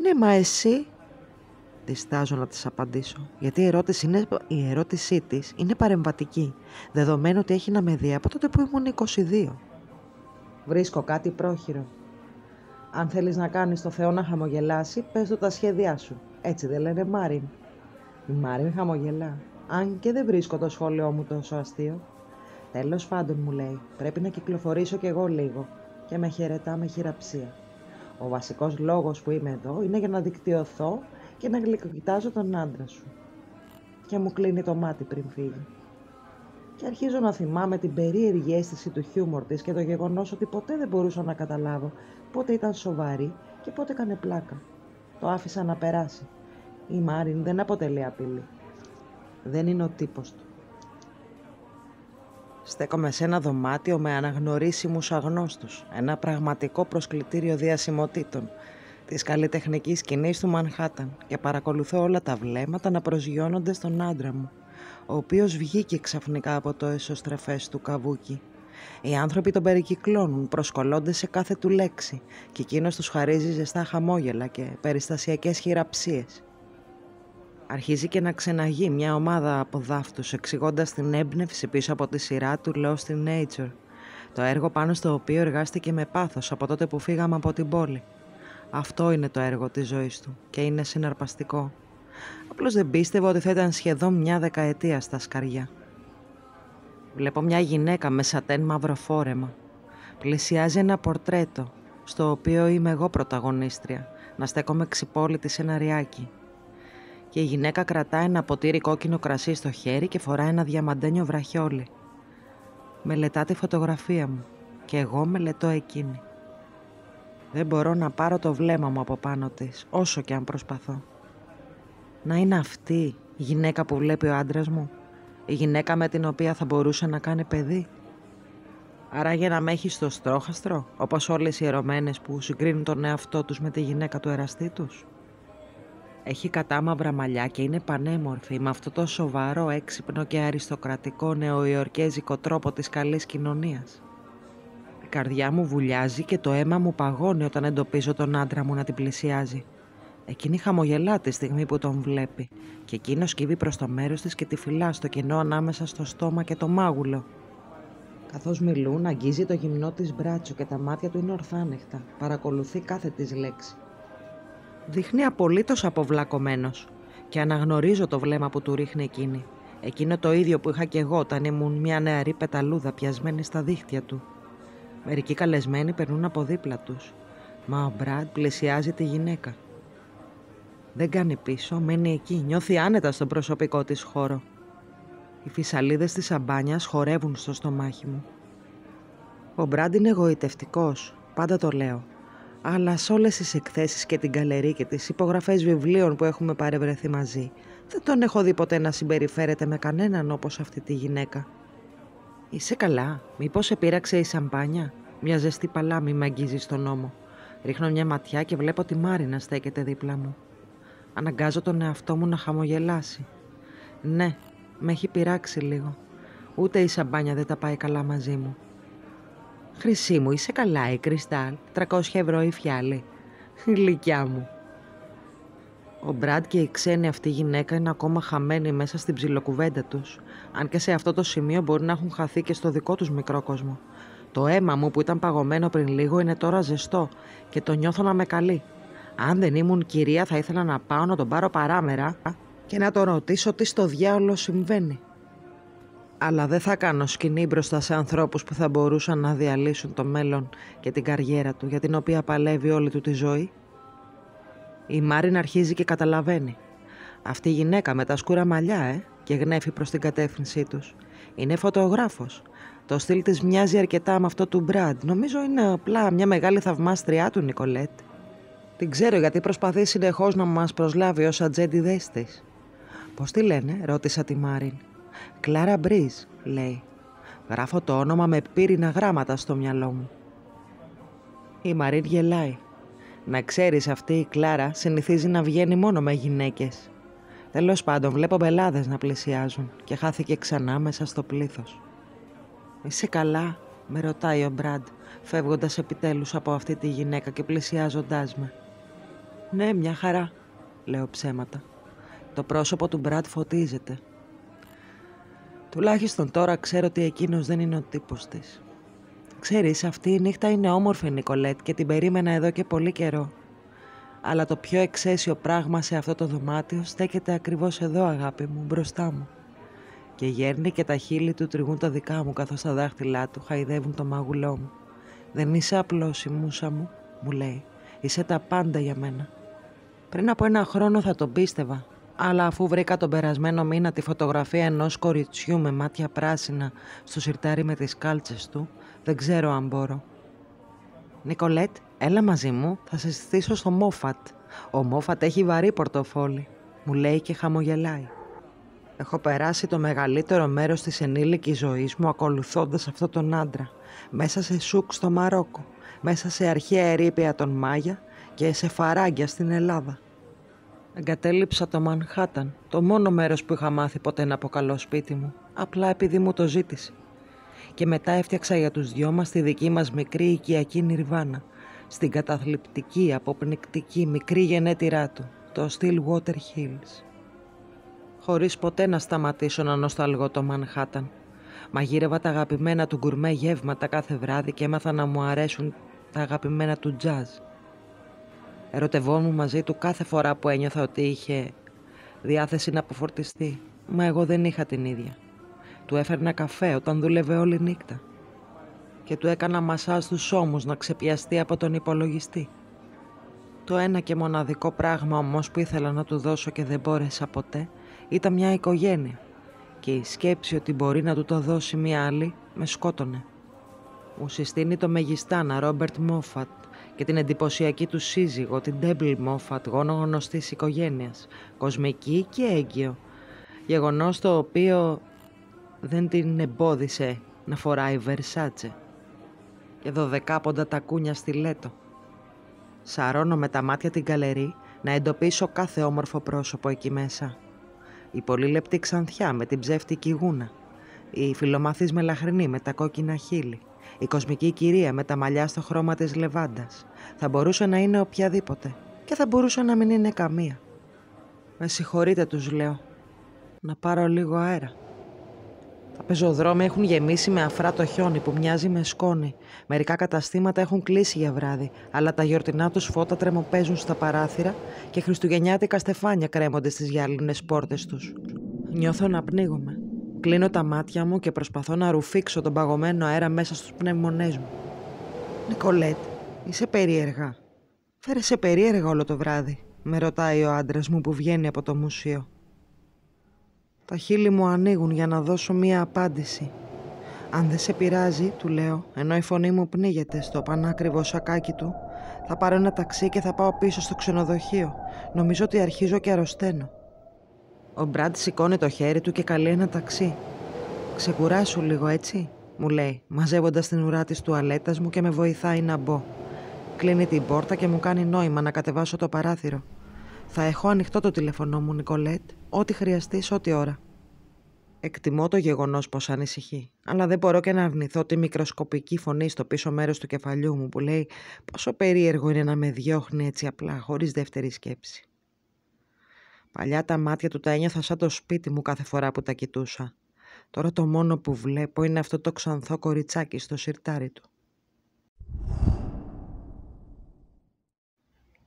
«Ναι, μα εσύ» διστάζω να της απαντήσω, γιατί η ερώτηση, είναι, η της είναι παρεμβατική, δεδομένου ότι έχει να με δει από τότε που ήμουν 22. Βρίσκω κάτι πρόχειρο. Αν θέλεις να κάνεις το Θεό να χαμογελάσει, πες του τα σχέδιά σου. Έτσι δεν λένε Μάριν. Η Μάριν χαμογελά, αν και δεν βρίσκω το σχόλιο μου τόσο αστείο. Τέλος πάντων μου λέει, πρέπει να κυκλοφορήσω κι εγώ λίγο και με χαιρετά με χειραψία. Ο βασικός λόγος που είμαι εδώ είναι για να δικτυωθώ και να γλυκοκοιτάζω τον άντρα σου. Και μου κλείνει το μάτι πριν φύγει. Και αρχίζω να θυμάμαι την περίεργη αίσθηση του χιούμορ της και το γεγονός ότι ποτέ δεν μπορούσα να καταλάβω πότε ήταν σοβαρή και πότε έκανε πλάκα. Το άφησα να περάσει. Η Μάριν δεν αποτελεί απειλή. Δεν είναι ο τύπος του. Στέκομαι σε ένα δωμάτιο με αναγνωρίσιμους αγνώστους, ένα πραγματικό προσκλητήριο διασημοτήτων της καλλιτεχνικής σκηνής του Μανχάταν και παρακολουθώ όλα τα βλέμματα να προσγειώνονται στον άντρα μου, ο οποίος βγήκε ξαφνικά από το εσωστρεφές του καβούκι. Οι άνθρωποι τον περικυκλώνουν, προσκολώνται σε κάθε του λέξη και εκείνος τους χαρίζει ζεστά χαμόγελα και περιστασιακές χειραψίες. Αρχίζει και να ξεναγεί μια ομάδα από δάφτους εξηγώντας την έμπνευση πίσω από τη σειρά του Lost in Nature. Το έργο πάνω στο οποίο εργάστηκε με πάθος από τότε που φύγαμε από την πόλη. Αυτό είναι το έργο της ζωής του και είναι συναρπαστικό. Απλώς δεν πίστευα ότι θα ήταν σχεδόν μια δεκαετία στα σκαριά. Βλέπω μια γυναίκα με σατέν μαύρο φόρεμα. Πλησιάζει ένα πορτρέτο, στο οποίο είμαι εγώ πρωταγωνίστρια, να στέκομαι ξυπόλυτη σε ένα ριάκι και η γυναίκα κρατάει ένα ποτήρι κόκκινο κρασί στο χέρι και φορά ένα διαμαντένιο βραχιόλι. Μελετά τη φωτογραφία μου και εγώ μελετώ εκείνη. Δεν μπορώ να πάρω το βλέμμα μου από πάνω της, όσο και αν προσπαθώ. Να είναι αυτή η γυναίκα που βλέπει ο άντρας μου, η γυναίκα με την οποία θα μπορούσε να κάνει παιδί. Άρα για να με έχει στο στρόχαστρο, όπως όλες οι ερωμένες που συγκρίνουν τον εαυτό τους με τη γυναίκα του εραστή τους. Έχει κατάμαυρα μαλλιά και είναι πανέμορφη με αυτό το σοβαρό, έξυπνο και αριστοκρατικό νεοϊορκέζικο τρόπο της καλής κοινωνίας. Η καρδιά μου βουλιάζει και το αίμα μου παγώνει όταν εντοπίζω τον άντρα μου να την πλησιάζει. Εκείνη χαμογελά τη στιγμή που τον βλέπει και εκείνο σκύβει προς το μέρος της και τη φυλά στο κενό ανάμεσα στο στόμα και το μάγουλο. Καθώς μιλούν αγγίζει το γυμνό της μπράτσο και τα μάτια του είναι ορθάνεχτα, Παρακολουθεί κάθε της λέξη δείχνει απολύτως αποβλακωμένος και αναγνωρίζω το βλέμμα που του ρίχνει εκείνη. Εκείνο το ίδιο που είχα και εγώ όταν ήμουν μια νεαρή πεταλούδα πιασμένη στα δίχτυα του. Μερικοί καλεσμένοι περνούν από δίπλα τους, μα ο Μπραντ πλησιάζει τη γυναίκα. Δεν κάνει πίσω, μένει εκεί, νιώθει άνετα στον προσωπικό της χώρο. Οι φυσαλίδες της σαμπάνιας χορεύουν στο στομάχι μου. Ο Μπραντ είναι εγωιτευτικός, πάντα το λέω αλλά σε όλες τις εκθέσεις και την καλερί και τις υπογραφές βιβλίων που έχουμε παρευρεθεί μαζί. Δεν τον έχω δει ποτέ να συμπεριφέρεται με κανέναν όπως αυτή τη γυναίκα. «Είσαι καλά, μήπως επήραξε η σαμπάνια» Μια ζεστή παλάμη με αγγίζει στον ώμο. Ρίχνω μια ματιά και βλέπω τη Μάρη να στέκεται δίπλα μου. Αναγκάζω τον εαυτό μου να χαμογελάσει. Ναι, με έχει πειράξει λίγο. Ούτε η σαμπάνια δεν τα πάει καλά μαζί μου. Χρυσή μου, είσαι καλά η κρυστάλ, 300 ευρώ η φιάλη. Γλυκιά μου. Ο Μπραντ και η ξένη αυτή γυναίκα είναι ακόμα χαμένοι μέσα στην ψιλοκουβέντα τους, αν και σε αυτό το σημείο μπορεί να έχουν χαθεί και στο δικό τους μικρό κόσμο. Το αίμα μου που ήταν παγωμένο πριν λίγο είναι τώρα ζεστό και το νιώθω να με καλεί. Αν δεν ήμουν κυρία θα ήθελα να πάω να τον πάρω παράμερα και να τον ρωτήσω τι στο διάολο συμβαίνει αλλά δεν θα κάνω σκηνή μπροστά σε ανθρώπους που θα μπορούσαν να διαλύσουν το μέλλον και την καριέρα του για την οποία παλεύει όλη του τη ζωή. Η Μάριν αρχίζει και καταλαβαίνει. Αυτή η γυναίκα με τα σκούρα μαλλιά ε, και γνέφει προς την κατεύθυνσή τους. Είναι φωτογράφος. Το στυλ της μοιάζει αρκετά με αυτό του Μπραντ. Νομίζω είναι απλά μια μεγάλη θαυμάστριά του Νικολέτ. Την ξέρω γιατί προσπαθεί συνεχώς να μας προσλάβει ως ατζέντι δέστης. «Πώς τη λένε» ρώτησα τη Μάριν. Κλάρα Μπρίζ, λέει. Γράφω το όνομα με πύρινα γράμματα στο μυαλό μου. Η Μαρίν γελάει. Να ξέρεις αυτή η Κλάρα συνηθίζει να βγαίνει μόνο με γυναίκες. Τέλος πάντων βλέπω πελάδες να πλησιάζουν και χάθηκε ξανά μέσα στο πλήθος. «Είσαι καλά» με ρωτάει ο Μπραντ φεύγοντας επιτέλους από αυτή τη γυναίκα και πλησιάζοντάς με. «Ναι, μια χαρά», λέω ψέματα. Το πρόσωπο του Μπραντ φωτίζεται Τουλάχιστον τώρα ξέρω ότι εκείνος δεν είναι ο τύπος της. Ξέρεις, αυτή η νύχτα είναι όμορφη Νικολέτ και την περίμενα εδώ και πολύ καιρό. Αλλά το πιο εξαίσιο πράγμα σε αυτό το δωμάτιο στέκεται ακριβώς εδώ αγάπη μου, μπροστά μου. Και γέρνει και τα χείλη του τριγούν τα δικά μου καθώς τα δάχτυλά του χαϊδεύουν το μάγουλό μου. «Δεν είσαι απλός, η μουσα μου», μου λέει. «Είσαι τα πάντα για μένα». Πριν από ένα χρόνο θα τον πίστευα, αλλά αφού βρήκα τον περασμένο μήνα τη φωτογραφία ενός κοριτσιού με μάτια πράσινα στο σιρτάρι με τις κάλτσες του, δεν ξέρω αν μπορώ. «Νικολέτ, έλα μαζί μου, θα σε στήσω στο Μόφατ. Ο Μόφατ έχει βαρύ πορτοφόλι», μου λέει και χαμογελάει. Έχω περάσει το μεγαλύτερο μέρος της ενήλικης ζωής μου ακολουθώντας αυτό τον άντρα, μέσα σε σούκ στο Μαρόκο, μέσα σε αρχαία ερήπια των Μάγια και σε φαράγγια στην Ελλάδα. Εγκατέλειψα το Μανχάταν, το μόνο μέρος που είχα μάθει ποτέ να αποκαλώ σπίτι μου, απλά επειδή μου το ζήτησε. Και μετά έφτιαξα για τους δυο μας τη δική μας μικρή οικιακή νιρβάνα, στην καταθλιπτική, αποπνικτική, μικρή γενέτειρά του, το Still Water Hills. Χωρίς ποτέ να σταματήσω να νοσταλγώ το Μανχάταν. Μαγείρευα τα αγαπημένα του γκουρμέ γεύματα κάθε βράδυ και έμαθα να μου αρέσουν τα αγαπημένα του τζάζ Ερωτευόμουν μαζί του κάθε φορά που ένιωθα ότι είχε διάθεση να αποφορτιστεί, μα εγώ δεν είχα την ίδια. Του έφερνα καφέ όταν δούλευε όλη νύχτα και του έκανα μασά στους ώμους να ξεπιαστεί από τον υπολογιστή. Το ένα και μοναδικό πράγμα όμως που ήθελα να του δώσω και δεν μπόρεσα ποτέ ήταν μια οικογένεια και η σκέψη ότι μπορεί να του το δώσει μια άλλη με σκότωνε. Μου συστήνει το μεγιστάνα Ρόμπερτ Μόφατ και την εντυπωσιακή του σύζυγο, την τέμπλη Μόφατ, γόνο γνωστής οικογένειας, κοσμική και έγκυο, γεγονός το οποίο δεν την εμπόδισε να φοράει Βερσάτσε και δωδεκάποντα τακούνια στη Λέτο. Σαρώνω με τα μάτια την καλερί να εντοπίσω κάθε όμορφο πρόσωπο εκεί μέσα. Η πολύ λεπτή ξανθιά με την ψεύτικη γούνα. Η φιλομαθής μελαχρινή με τα κόκκινα χείλη. Η κοσμική κυρία με τα μαλλιά στο χρώμα της λεβάντας. Θα μπορούσε να είναι οποιαδήποτε και θα μπορούσε να μην είναι καμία. Με συγχωρείτε τους λέω. Να πάρω λίγο αέρα. Τα πεζοδρόμια έχουν γεμίσει με αφρά το χιόνι που μοιάζει με σκόνη. Μερικά καταστήματα έχουν κλείσει για βράδυ, αλλά τα γιορτινά τους φώτα τρεμοπαίζουν στα παράθυρα και χριστουγεννιάτικα στεφάνια κρέμονται στις γυάλινε πόρτες τους. Νιώθω να πνίγομαι. Κλείνω τα μάτια μου και προσπαθώ να ρουφήξω τον παγωμένο αέρα μέσα στους πνευμονές μου. Νικολέτ, Είσαι περίεργα. Φέρεσαι περίεργα όλο το βράδυ, με ρωτάει ο άντρας μου που βγαίνει από το μουσείο. Τα χείλη μου ανοίγουν για να δώσω μία απάντηση. Αν δεν σε πειράζει, του λέω, ενώ η φωνή μου πνίγεται στο πανάκριβο σακάκι του, θα πάρω ένα ταξί και θα πάω πίσω στο ξενοδοχείο. Νομίζω ότι αρχίζω και αρρωσταίνω. Ο Μπραντ σηκώνει το χέρι του και καλεί ένα ταξί. Ξεκουράσου λίγο, έτσι, μου λέει, μαζεύοντας την ουρά της τουαλέτας μου και με βοηθάει να μπω. Κλείνει την πόρτα και μου κάνει νόημα να κατεβάσω το παράθυρο. Θα έχω ανοιχτό το τηλεφωνό μου, Νικολέτ, ό,τι χρειαστείς, ό,τι ώρα. Εκτιμώ το γεγονός πώ ανησυχεί, αλλά δεν μπορώ και να αρνηθώ τη μικροσκοπική φωνή στο πίσω μέρος του κεφαλιού μου που λέει πόσο περίεργο είναι να με διώχνει έτσι απλά, χωρίς δεύτερη σκέψη. Παλιά τα μάτια του τα ένιωθα σαν το σπίτι μου κάθε φορά που τα κοιτούσα. Τώρα το μόνο που βλέπω είναι αυτό το ξανθό κοριτσάκι στο σιρτάρι του.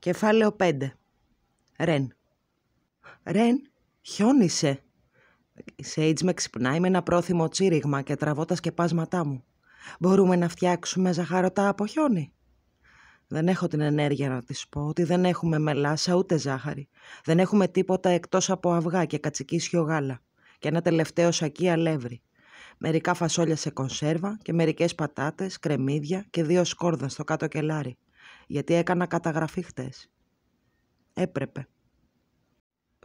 Κεφάλαιο 5. Ρεν. Ρεν, χιόνισε. Η Σέιτ με ξυπνάει με ένα πρόθυμο τσίριγμα και τραβώ τα σκεπάσματά μου. Μπορούμε να φτιάξουμε ζαχαρωτά από χιόνι. Δεν έχω την ενέργεια να της πω ότι δεν έχουμε μελάσα ούτε ζάχαρη. Δεν έχουμε τίποτα εκτός από αυγά και κατσικίσιο γάλα. Και ένα τελευταίο σακί αλεύρι. Μερικά φασόλια σε κονσέρβα και μερικές πατάτες, κρεμμύδια και δύο σκόρδα στο κάτω κελάρι γιατί έκανα καταγραφή χτες. Έπρεπε.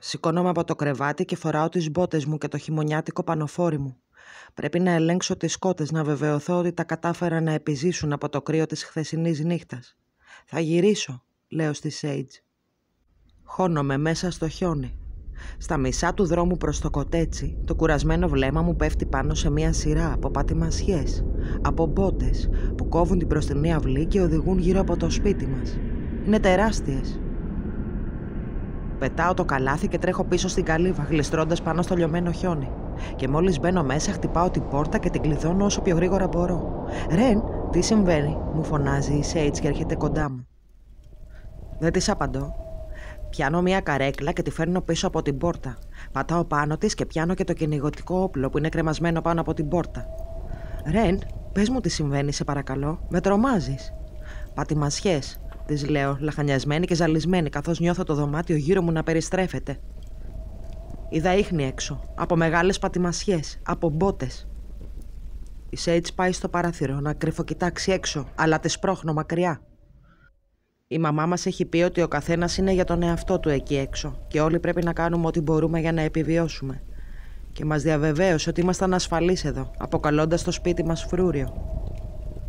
Σηκώνομαι από το κρεβάτι και φοράω τις μπότες μου και το χειμωνιάτικο πανοφόρι μου. Πρέπει να ελέγξω τις σκότες, να βεβαιωθώ ότι τα κατάφερα να επιζήσουν από το κρύο της χθεσινής νύχτας. «Θα γυρίσω», λέω στη Σέιτζ. Χώνομαι μέσα στο χιόνι. Στα μισά του δρόμου προς το κοτέτσι, το κουρασμένο βλέμμα μου πέφτει πάνω σε μια σειρά από πατημασιές, από μπότες που κόβουν την προστινή αυλή και οδηγούν γύρω από το σπίτι μας. Είναι τεράστιες. Πετάω το καλάθι και τρέχω πίσω στην καλύβα, γλιστρώντας πάνω στο λιωμένο χιόνι. Και μόλις μπαίνω μέσα, χτυπάω την πόρτα και την κλειδώνω όσο πιο γρήγορα μπορώ. Ρεν, τι συμβαίνει, μου φωνάζει η Σέιτ και έρχεται κοντά μου. Δεν της απαντώ, Πιάνω μια καρέκλα και τη φέρνω πίσω από την πόρτα. Πατάω πάνω της και πιάνω και το κυνηγωτικό όπλο που είναι κρεμασμένο πάνω από την πόρτα. Ρεν, πες μου τι συμβαίνει, σε παρακαλώ. Με τρομάζεις. Πατημασιές, της λέω, λαχανιασμένη και ζαλισμένη, καθώς νιώθω το δωμάτιο γύρω μου να περιστρέφεται. Είδα ίχνη έξω, από μεγάλες πατημασιές, από μπότες. Η Σέιτ πάει στο παράθυρο να κρυφοκοιτάξει έξω, αλλά τη πρόχνω μακριά. Η μαμά μας έχει πει ότι ο καθένας είναι για τον εαυτό του εκεί έξω και όλοι πρέπει να κάνουμε ό,τι μπορούμε για να επιβιώσουμε. Και μας διαβεβαίωσε ότι ήμασταν ασφαλείς εδώ, αποκαλώντας το σπίτι μας φρούριο.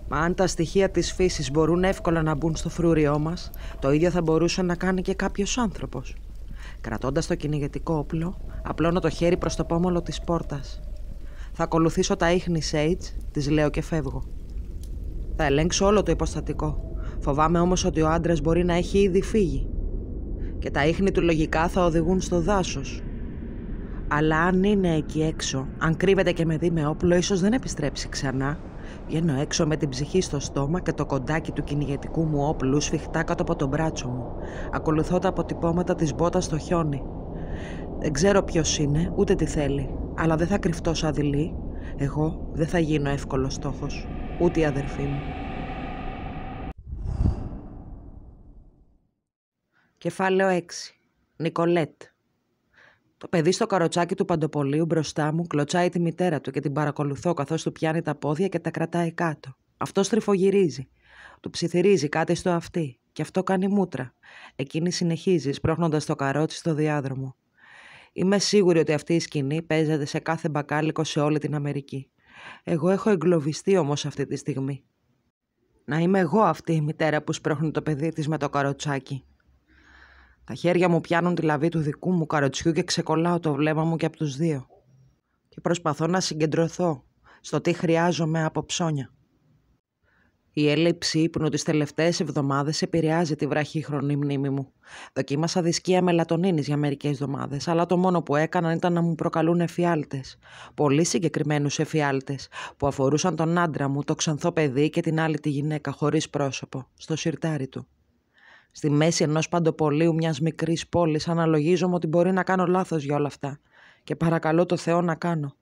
Μα αν τα στοιχεία της φύσης μπορούν εύκολα να μπουν στο φρούριό μας, το ίδιο θα μπορούσε να κάνει και κάποιος άνθρωπος. Κρατώντας το κυνηγετικό όπλο, απλώνω το χέρι προς το πόμολο της πόρτας. Θα ακολουθήσω τα ίχνη Σέιτς, της λέω και φεύγω. Θα ελέγξω όλο το υποστατικό, Φοβάμαι όμως ότι ο άντρας μπορεί να έχει ήδη φύγει και τα ίχνη του λογικά θα οδηγούν στο δάσος. Αλλά αν είναι εκεί έξω, αν κρύβεται και με δει με όπλο, ίσως δεν επιστρέψει ξανά. Βγαίνω έξω με την ψυχή στο στόμα και το κοντάκι του κυνηγετικού μου όπλου σφιχτά κάτω από τον μπράτσο μου. Ακολουθώ τα αποτυπώματα της μπότας στο χιόνι. Δεν ξέρω ποιος είναι, ούτε τι θέλει, αλλά δεν θα κρυφτώ σαν δειλή. Εγώ δεν θα γίνω εύκολος στόχος, ούτε η αδερφή μου. Κεφάλαιο 6. Νικολέτ. Το παιδί στο καροτσάκι του Παντοπολίου μπροστά μου κλωτσάει τη μητέρα του και την παρακολουθώ καθώς του πιάνει τα πόδια και τα κρατάει κάτω. Αυτός τρυφογυρίζει. Του ψιθυρίζει κάτι στο αυτί. Και αυτό κάνει μούτρα. Εκείνη συνεχίζει, σπρώχνοντας το καρότσι στο διάδρομο. Είμαι σίγουρη ότι αυτή η σκηνή παίζεται σε κάθε μπακάλικο σε όλη την Αμερική. Εγώ έχω εγκλωβιστεί όμως αυτή τη στιγμή. Να είμαι εγώ αυτή η μητέρα που σπρώχνει το παιδί της με το καροτσάκι. Τα χέρια μου πιάνουν τη λαβή του δικού μου καροτσιού και ξεκολλάω το βλέμμα μου και από τους δύο. Και προσπαθώ να συγκεντρωθώ στο τι χρειάζομαι από ψώνια. Η έλλειψη ύπνου τις τελευταίες εβδομάδες επηρεάζει τη βραχύχρονη μνήμη μου. Δοκίμασα δισκία μελατονίνης για μερικές εβδομάδες, αλλά το μόνο που έκαναν ήταν να μου προκαλούν εφιάλτες. Πολύ συγκεκριμένους εφιάλτες, που αφορούσαν τον άντρα μου, το ξανθό παιδί και την άλλη τη γυναίκα χωρίς πρόσωπο, στο σιρτάρι του στη μέση ενός παντοπολίου μιας μικρής πόλης αναλογίζομαι ότι μπορεί να κάνω λάθος για όλα αυτά και παρακαλώ το Θεό να κάνω.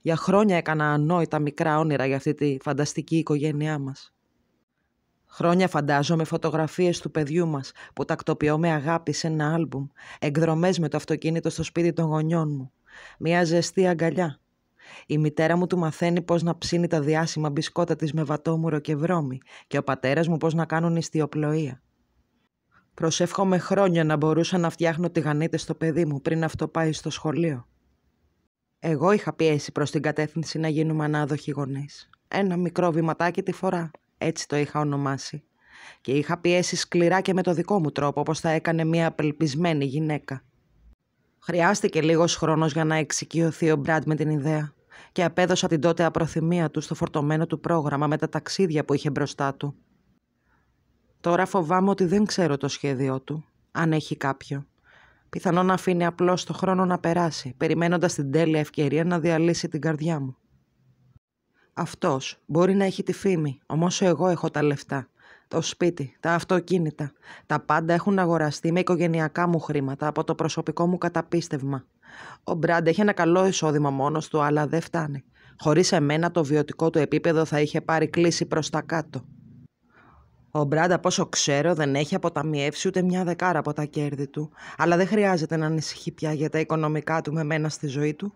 Για χρόνια έκανα ανόητα μικρά όνειρα για αυτή τη φανταστική οικογένειά μας. Χρόνια φαντάζομαι φωτογραφίες του παιδιού μας που τακτοποιώ με αγάπη σε ένα άλμπουμ, εκδρομές με το αυτοκίνητο στο σπίτι των γονιών μου, μια ζεστή αγκαλιά. Η μητέρα μου του μαθαίνει πώς να ψήνει τα διάσημα μπισκότα της με βατόμουρο και βρώμη και ο πατέρας μου πώς να κάνουν ιστιοπλοεία. Προσεύχομαι χρόνια να μπορούσα να φτιάχνω τηγανίτες στο παιδί μου πριν αυτό πάει στο σχολείο. Εγώ είχα πιέσει προς την κατεύθυνση να γίνουμε ανάδοχοι γονείς. Ένα μικρό βηματάκι τη φορά, έτσι το είχα ονομάσει. Και είχα πιέσει σκληρά και με το δικό μου τρόπο, όπως θα έκανε μια απελπισμένη γυναίκα. Χρειάστηκε λίγος χρόνος για να εξοικειωθεί ο Μπραντ με την ιδέα και απέδωσα την τότε απροθυμία του στο φορτωμένο του πρόγραμμα με τα ταξίδια που είχε μπροστά του. Τώρα φοβάμαι ότι δεν ξέρω το σχέδιό του, αν έχει κάποιο. Πιθανόν να αφήνει απλώς το χρόνο να περάσει, περιμένοντας την τέλεια ευκαιρία να διαλύσει την καρδιά μου. Αυτός μπορεί να έχει τη φήμη, όμως εγώ έχω τα λεφτά. Το σπίτι, τα αυτοκίνητα, τα πάντα έχουν αγοραστεί με οικογενειακά μου χρήματα από το προσωπικό μου καταπίστευμα. Ο Μπραντ έχει ένα καλό εισόδημα μόνος του, αλλά δεν φτάνει. Χωρίς εμένα το βιωτικό του επίπεδο θα είχε πάρει κλίση προς τα κάτω. Ο Μπράντα, πόσο ξέρω, δεν έχει αποταμιεύσει ούτε μια δεκάρα από τα κέρδη του, αλλά δεν χρειάζεται να ανησυχεί πια για τα οικονομικά του με μένα στη ζωή του.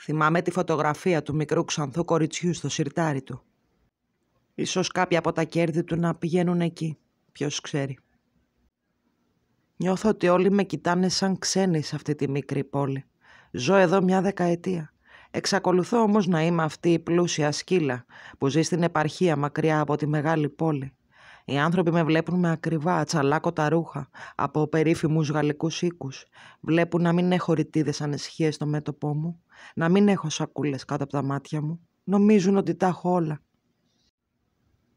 Θυμάμαι τη φωτογραφία του μικρού ξανθού κοριτσιού στο σιρτάρι του. Ίσως κάποια από τα κέρδη του να πηγαίνουν εκεί, ποιος ξέρει. Νιώθω ότι όλοι με κοιτάνε σαν ξένοι σε αυτή τη μικρή πόλη. Ζω εδώ μια δεκαετία. Εξακολουθώ όμως να είμαι αυτή η πλούσια σκύλα που ζει στην επαρχία μακριά από τη μεγάλη πόλη. Οι άνθρωποι με βλέπουν με ακριβά, τα ρούχα από περίφημους γαλλικούς οίκους. Βλέπουν να μην έχω ρητίδες ανησυχίες στο μέτωπό μου, να μην έχω σακούλες κάτω από τα μάτια μου. Νομίζουν ότι τα έχω όλα.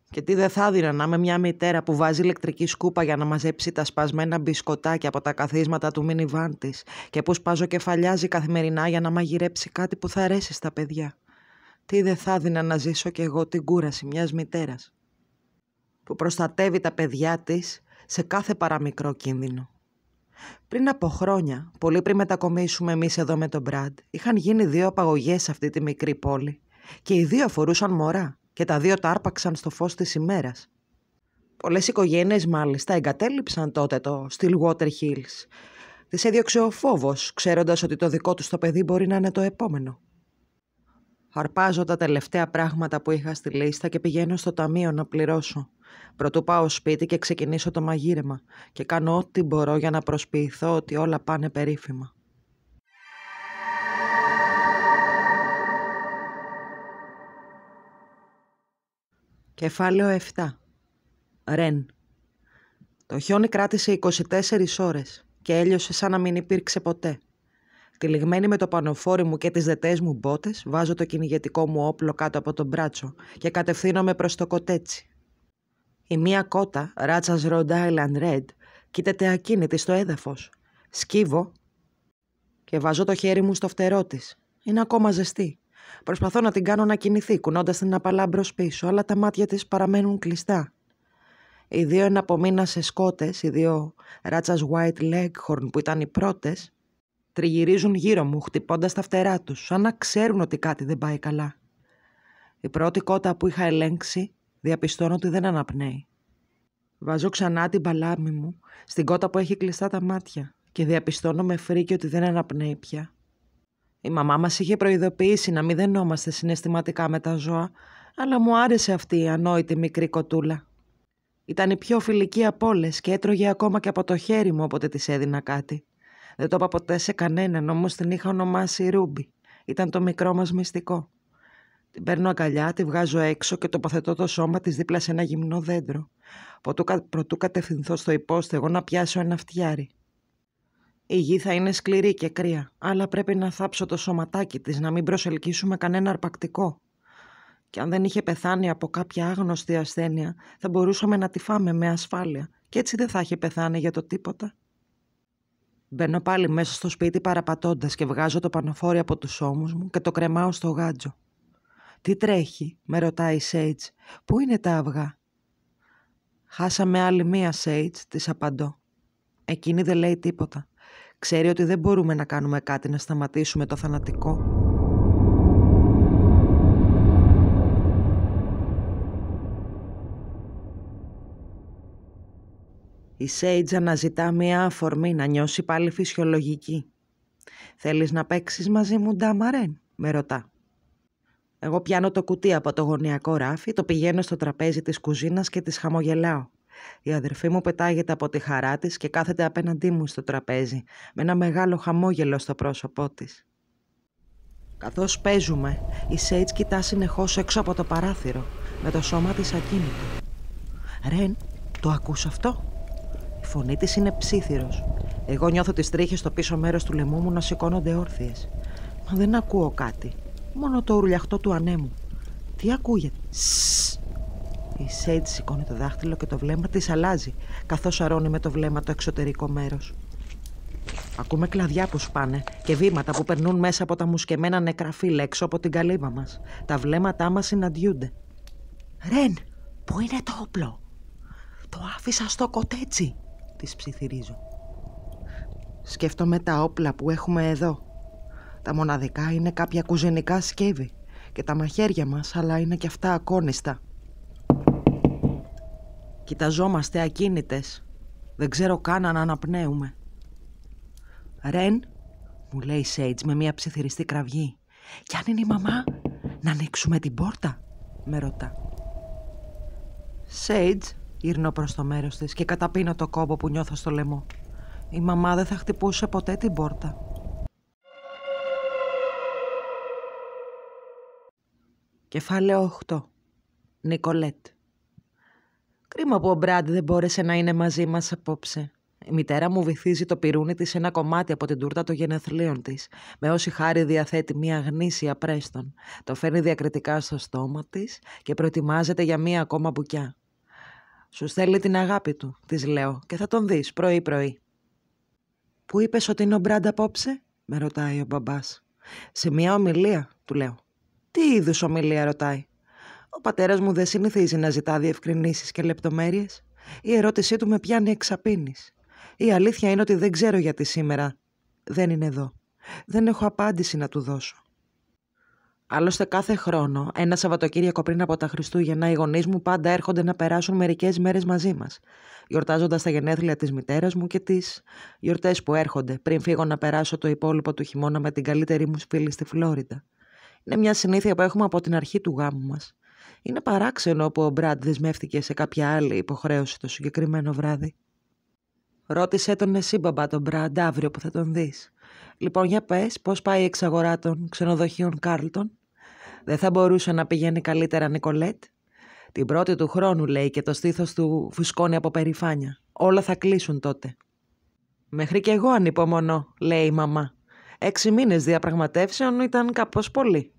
Και τι δεν θα δίνα να είμαι μια μητέρα που βάζει ηλεκτρική σκούπα για να μαζέψει τα σπασμένα μπισκοτάκια από τα καθίσματα του μινιβάν της και που σπάζω κεφαλιάζει καθημερινά για να μαγειρέψει κάτι που θα αρέσει στα παιδιά. Τι δεν θα να ζήσω κι εγώ την κούραση μιας μητέρας που προστατεύει τα παιδιά της σε κάθε παραμικρό κίνδυνο. Πριν από χρόνια, πολύ πριν μετακομίσουμε εμείς εδώ με τον Μπραντ, είχαν γίνει δύο απαγωγές σε αυτή τη μικρή πόλη και οι δύο φορούσαν μωρά και τα δύο τα άρπαξαν στο φως της ημέρας. Πολλές οικογένειες μάλιστα εγκατέλειψαν τότε το Stillwater Hills. τη έδιωξε ο φόβος, ξέροντας ότι το δικό τους το παιδί μπορεί να είναι το επόμενο. Αρπάζω τα τελευταία πράγματα που είχα στη λίστα και πηγαίνω στο ταμείο να πληρώσω. Πρωτού πάω σπίτι και ξεκινήσω το μαγείρεμα και κάνω ό,τι μπορώ για να προσποιηθώ ότι όλα πάνε περίφημα. Κεφάλαιο 7. Ρεν. Το χιόνι κράτησε 24 ώρες και έλειωσε σαν να μην υπήρξε ποτέ. Τυλιγμένη με το πανοφόρι μου και τις δετές μου μπότες, βάζω το κυνηγετικό μου όπλο κάτω από τον μπράτσο και κατευθύνομαι προς το κοτέτσι. Η μία κότα, ράτσας Rhode Island Red, κοίταται ακίνητη στο έδαφος. Σκύβω και βάζω το χέρι μου στο φτερό της. Είναι ακόμα ζεστή. Προσπαθώ να την κάνω να κινηθεί, κουνώντας την απαλά μπρος πίσω, αλλά τα μάτια της παραμένουν κλειστά. Οι δύο εναπομείνασε σε οι δύο ράτσας White Leghorn που ήταν οι πρώτες, τριγυρίζουν γύρω μου, χτυπώντας τα φτερά τους, σαν να ξέρουν ότι κάτι δεν πάει καλά. Η πρώτη κότα που είχα ελέγξει Διαπιστώνω ότι δεν αναπνέει. Βάζω ξανά την παλάμη μου στην κότα που έχει κλειστά τα μάτια και διαπιστώνω με φρίκι ότι δεν αναπνέει πια. Η μαμά μας είχε προειδοποιήσει να μην δενόμαστε συναισθηματικά με τα ζώα, αλλά μου άρεσε αυτή η ανόητη μικρή κοτούλα. Ήταν η πιο φιλική από όλες και έτρωγε ακόμα και από το χέρι μου όποτε της έδινα κάτι. Δεν το είπα ποτέ σε κανέναν, όμως την είχα ονομάσει Ρούμπι. Ήταν το μικρό μας μυστικό. Την παίρνω αγκαλιά, τη βγάζω έξω και τοποθετώ το σώμα της δίπλα σε ένα γυμνό δέντρο. προτού κατευθυνθώ στο υπόστεγο να πιάσω ένα φτιάρι. Η γη θα είναι σκληρή και κρύα, αλλά πρέπει να θάψω το σωματάκι της, να μην προσελκύσουμε κανένα αρπακτικό. Και αν δεν είχε πεθάνει από κάποια άγνωστη ασθένεια, θα μπορούσαμε να τη φάμε με ασφάλεια. Και έτσι δεν θα είχε πεθάνει για το τίποτα. Μπαίνω πάλι μέσα στο σπίτι παραπατώντας και βγάζω το πανοφόρι από τους ώμους μου και το κρεμάω στο γάντζο. «Τι τρέχει» με ρωτάει η Σέιτς. «Πού είναι τα αυγά» «Χάσαμε άλλη μία Σέιτς» της απαντώ. Εκείνη δεν λέει τίποτα. Ξέρει ότι δεν μπορούμε να κάνουμε κάτι να σταματήσουμε το θανατικό. Η Σέιτζ αναζητά μία αφορμή να νιώσει πάλι φυσιολογική. «Θέλεις να παίξεις μαζί μου, Νταμαρέν» με ρωτά. Εγώ πιάνω το κουτί από το γωνιακό ράφι, το πηγαίνω στο τραπέζι της κουζίνας και της χαμογελάω. Η αδερφή μου πετάγεται από τη χαρά της και κάθεται απέναντί μου στο τραπέζι, με ένα μεγάλο χαμόγελο στο πρόσωπό της. Καθώς παίζουμε, η Σέιτς κοιτά συνεχώς έξω από το παράθυρο, με το σώμα της ακίνητο. «Ρεν, το ακούς αυτό» Η φωνή της είναι ψήθυρος. Εγώ νιώθω τις τρίχες στο πίσω μέρος του λαιμού μου να σηκώνονται όρθιες. Μα δεν ακούω κάτι. Μόνο το ουρλιαχτό του ανέμου. Τι ακούγεται. Η Σέιτ σηκώνει το δάχτυλο και το βλέμμα της αλλάζει, καθώς αρώνει με το βλέμμα το εξωτερικό μέρος. Ακούμε κλαδιά που σπάνε και βήματα που περνούν μέσα από τα μουσκεμένα νεκρά φύλλα έξω από την καλύβα μας. Τα βλέμματά μας συναντιούνται. «Ρεν, πού είναι το όπλο» «Το άφησα στο κοτέτσι» της ψιθυρίζω. Σκέφτομαι τα όπλα που ειναι το οπλο το αφησα στο κοτετσι τη εδώ τα μοναδικά είναι κάποια κουζενικά σκεύη και τα μαχαίρια μας, αλλά είναι και αυτά ακόνιστα. Κοιταζόμαστε ακίνητες. Δεν ξέρω καν αν αναπνέουμε. «Ρεν», μου λέει Σέιτς με μια ψιθυριστή κραυγή. «Κι αν είναι η μαμά, να ανοίξουμε την πόρτα», με ρωτά. «Σέιτς», ήρνω προς το μέρος της και καταπίνω το κόμπο που νιώθω στο λαιμό. «Η μαμά δεν θα χτυπούσε ποτέ την πόρτα». Κεφάλαιο 8. Νικολέτ. Κρίμα που ο Μπραντ δεν μπόρεσε να είναι μαζί μας απόψε. Η μητέρα μου βυθίζει το πυρούνι της σε ένα κομμάτι από την τούρτα των γενεθλίων της, με όση χάρη διαθέτει μία γνήσια πρέστον. Το φέρνει διακριτικά στο στόμα της και προετοιμάζεται για μία ακόμα μπουκιά. «Σου στέλνει την αγάπη του», της λέω, «και θα τον δεις πρωί-πρωί». «Πού είπες ότι είναι ο Μπραντ απόψε» με ρωτάει ο μπαμπάς. «Σε μία ομιλία», του λέω. Τι είδους ομιλία ρωτάει. Ο πατέρας μου δεν συνηθίζει να ζητά διευκρινήσεις και λεπτομέρειες. Η ερώτησή του με πιάνει εξαπίνης. Η αλήθεια είναι ότι δεν ξέρω γιατί σήμερα δεν είναι εδώ. Δεν έχω απάντηση να του δώσω. Άλλωστε, κάθε χρόνο, ένα Σαββατοκύριακο πριν από τα Χριστούγεννα, οι γονείς μου πάντα έρχονται να περάσουν μερικές μέρες μαζί μας, γιορτάζοντας τα γενέθλια της μητέρας μου και τις γιορτές που έρχονται πριν φύγω να περάσω το υπόλοιπο του χειμώνα με την καλύτερη μου φίλη στη Φλόριντα. Είναι μια συνήθεια που έχουμε από την αρχή του γάμου μας. Είναι παράξενο που ο Μπραντ δεσμεύτηκε σε κάποια άλλη υποχρέωση το συγκεκριμένο βράδυ. Ρώτησε τον εσύ μπαμπά τον Μπραντ αύριο που θα τον δεις. Λοιπόν για πες πώς πάει η εξαγορά των ξενοδοχείων Κάρλτον. Δεν θα μπορούσε να πηγαίνει καλύτερα Νικολέτ. Την πρώτη του χρόνου λέει και το στήθος του φουσκώνει από περηφάνεια. Όλα θα κλείσουν τότε. Μέχρι και εγώ ανυπομονώ, λέει η μαμά. Έξι μήνες διαπραγματεύσεων ήταν κάπως πολύ.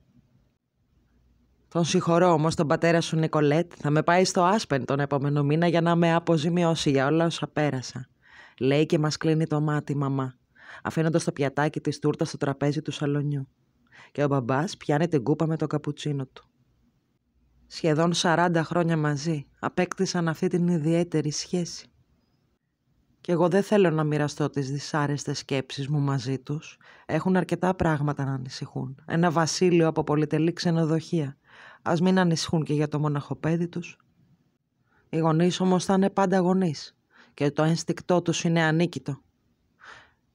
Τον συγχωρώ όμως τον πατέρα σου Νικολέτ θα με πάει στο Άσπεν τον επόμενο μήνα για να με αποζημιώσει για όλα όσα πέρασα. Λέει και μας κλείνει το μάτι, μαμά, αφήνοντας το πιατάκι της τούρτας στο τραπέζι του σαλονιού. Και ο μπαμπάς πιάνει την κούπα με το καπουτσίνο του. Σχεδόν 40 χρόνια μαζί απέκτησαν αυτή την ιδιαίτερη σχέση. Και εγώ δεν θέλω να μοιραστώ τις δυσάρεστες σκέψεις μου μαζί τους. Έχουν αρκετά πράγματα να ανησυχούν. Ένα βασίλειο από πολυτελή ξενοδοχεία. Ας μην ανησυχούν και για το μοναχοπέδι τους. Οι γονείς όμως θα είναι πάντα γονείς Και το ένστικτό τους είναι ανίκητο.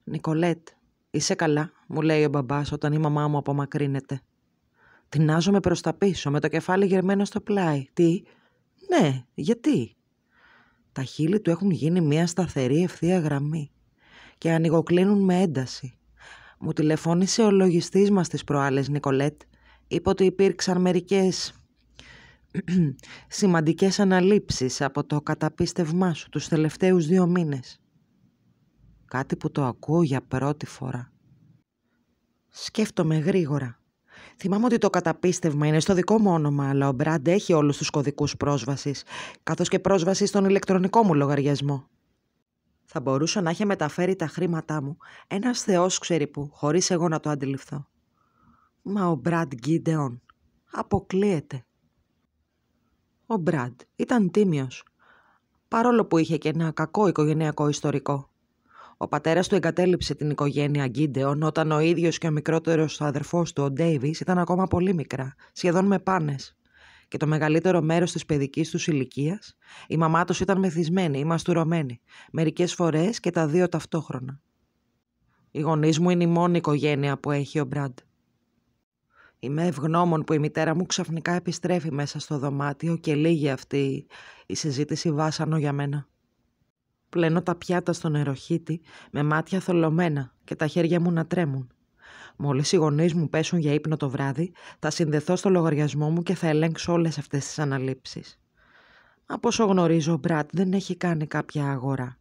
«Νικολέτ, είσαι καλά», μου λέει ο μπαμπάς όταν η μαμά μου απομακρύνεται. Τεινάζομαι προς τα πίσω, με το κεφάλι γερμένο στο πλάι. «Τι» «Ναι, γιατί» Τα χείλη του έχουν γίνει μια σταθερή ευθεία γραμμή και ανοιγοκλίνουν με ένταση. Μου τηλεφώνησε ο λογιστής μας τι προάλλες, Νικολέτ. Είπε ότι υπήρξαν μερικές σημαντικές αναλήψεις από το καταπίστευμά σου τους τελευταίους δύο μήνες. Κάτι που το ακούω για πρώτη φορά. Σκέφτομαι γρήγορα. Θυμάμαι ότι το καταπίστευμα είναι στο δικό μου όνομα, αλλά ο Μπραντ έχει όλους τους κωδικούς πρόσβασης, καθώς και πρόσβαση στον ηλεκτρονικό μου λογαριασμό. Θα μπορούσα να είχε μεταφέρει τα χρήματά μου ένας θεός ξέρει που, χωρίς εγώ να το αντιληφθώ. Μα ο Μπραντ Γκίντεον αποκλείεται. Ο Μπραντ ήταν τίμιος, παρόλο που είχε και ένα κακό οικογενειακό ιστορικό. Ο πατέρας του εγκατέλειψε την οικογένεια Γκίντεον όταν ο ίδιος και ο μικρότερος αδερφός του, ο Ντέιβις, ήταν ακόμα πολύ μικρά, σχεδόν με πάνες. Και το μεγαλύτερο μέρος της παιδικής τους ηλικίας, η μαμά τους ήταν μεθυσμένη ή μαστουρωμένη, μερικές φορές και τα δύο ταυτόχρονα. Οι γονείς μου είναι η μόνη οικογένεια που έχει ο Μπραντ. Είμαι ευγνώμων που η μητέρα μου ξαφνικά επιστρέφει μέσα στο δωμάτιο και λύγει αυτή η συζήτηση βάσανο για μένα. Πλένω τα πιάτα στο νεροχύτη με μάτια θολωμένα και τα χέρια μου να τρέμουν. Μόλις οι γονείς μου πέσουν για ύπνο το βράδυ, θα συνδεθώ στο λογαριασμό μου και θα ελέγξω όλες αυτές τις αναλήψεις. Από όσο γνωρίζω, ο Μπρατ δεν έχει κάνει κάποια αγορά.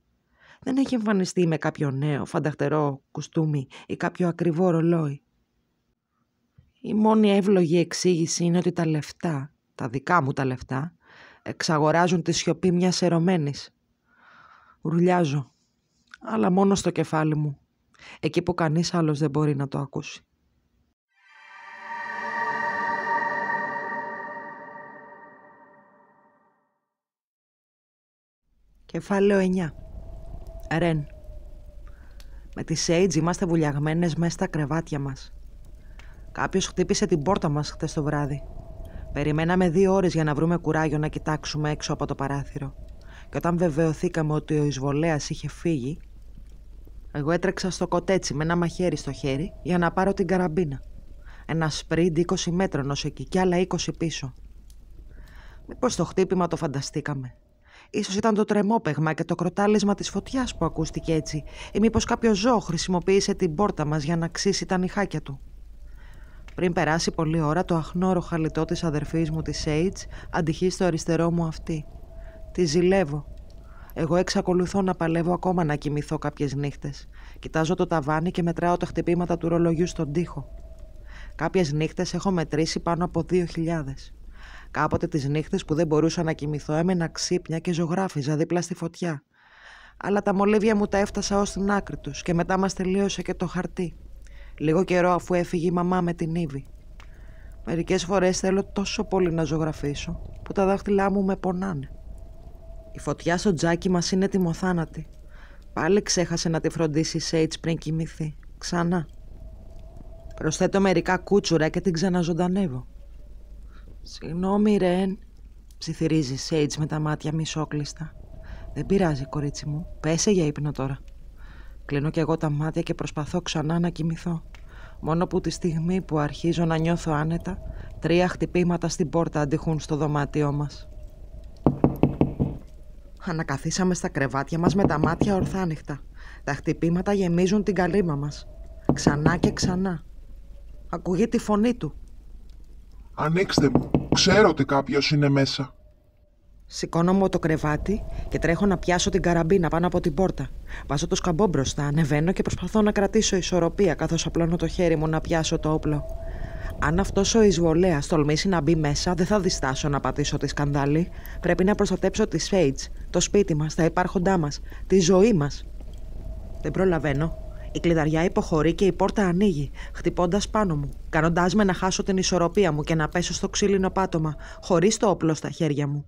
Δεν έχει εμφανιστεί με κάποιο νέο, φανταχτερό κουστούμι ή κάποιο ακριβό ρολόι. Η μόνη εύλογη εξήγηση είναι ότι τα λεφτά, τα δικά μου τα λεφτά, εξαγοράζουν τη σιωπή μιας ερωμένης, Ρουλιάζω. αλλά μόνο στο κεφάλι μου, εκεί που κανείς άλλος δεν μπορεί να το ακούσει. Κεφάλαιο 9. Ρεν. Με τη Σέιτζ είμαστε βουλιαγμένες μέσα στα κρεβάτια μας. Κάποιος χτύπησε την πόρτα μας χτες το βράδυ. Περιμέναμε δύο ώρες για να βρούμε κουράγιο να κοιτάξουμε έξω από το παράθυρο και όταν βεβαιωθήκαμε ότι ο εισβολέας είχε φύγει, εγώ έτρεξα στο κοτέτσι με ένα μαχαίρι στο χέρι για να πάρω την καραμπίνα. Ένα σπριντ 20 μέτρων ως εκεί και άλλα 20 πίσω. Μήπως το χτύπημα το φανταστήκαμε. Ίσως ήταν το τρεμόπαιγμα και το κροτάλισμα της φωτιάς που ακούστηκε έτσι ή μήπως κάποιο ζώο χρησιμοποίησε την πόρτα μας για να ξύσει τα νυχάκια του. Πριν περάσει πολλή ώρα το αχνόρο χαλιτό της αδερφής μου της Sage αντυχεί στο αριστερό μου αυτή. Τη ζηλεύω. Εγώ εξακολουθώ να παλεύω ακόμα να κοιμηθώ κάποιες νύχτες. Κοιτάζω το ταβάνι και μετράω τα χτυπήματα του ρολογιού στον τοίχο. Κάποιες νύχτες έχω μετρήσει πάνω από δύο χιλιάδες. Κάποτε τις νύχτες που δεν μπορούσα να κοιμηθώ έμενα ξύπνια και ζωγράφιζα δίπλα στη φωτιά. Αλλά τα μολύβια μου τα έφτασα ως την άκρη τους και μετά μας τελείωσε και το χαρτί. Λίγο καιρό αφού έφυγε η μαμά με την Ήβη. Μερικές φορές θέλω τόσο πολύ να ζωγραφίσω που τα δάχτυλά μου με πονάνε. Η φωτιά στο τζάκι μας είναι τιμοθάνατη. Πάλι ξέχασε να τη φροντίσει η Σέιτς πριν κοιμηθεί. Ξανά. Προσθέτω μερικά κούτσουρα και την ξαναζωντανεύω. Συγγνώμη, Ρεν, ψιθυρίζει η Σέιτς με τα μάτια μισόκλειστα. Δεν πειράζει, κορίτσι μου. Πέσε για ύπνο τώρα. Κλείνω κι εγώ τα μάτια και προσπαθώ ξανά να κοιμηθώ. Μόνο που τη στιγμή που αρχίζω να νιώθω άνετα, τρία χτυπήματα στην πόρτα αντιχούν στο δωμάτιό μας. Ανακαθίσαμε στα κρεβάτια μας με τα μάτια ορθάνυχτα. Τα χτυπήματα γεμίζουν την καλύμα μας. Ξανά και ξανά. Ακούγεται τη φωνή του. Ανοίξτε μου. Ξέρω ότι κάποιος είναι μέσα. Σηκώνω μου το κρεβάτι και τρέχω να πιάσω την καραμπίνα πάνω από την πόρτα. Βάζω το σκαμπό μπροστά, ανεβαίνω και προσπαθώ να κρατήσω ισορροπία καθώς απλώνω το χέρι μου να πιάσω το όπλο. Αν αυτός ο εισβολέας τολμήσει να μπει μέσα, δεν θα διστάσω να πατήσω τη σκανδάλη. Πρέπει να προστατέψω τη Σφέιτ, το σπίτι μας, τα υπάρχοντά μας, τη ζωή μας. Δεν προλαβαίνω. Η κλειδαριά υποχωρεί και η πόρτα ανοίγει, χτυπώντας πάνω μου, κάνοντάς με να χάσω την ισορροπία μου και να πέσω στο ξύλινο πάτωμα, χωρίς το όπλο στα χέρια μου.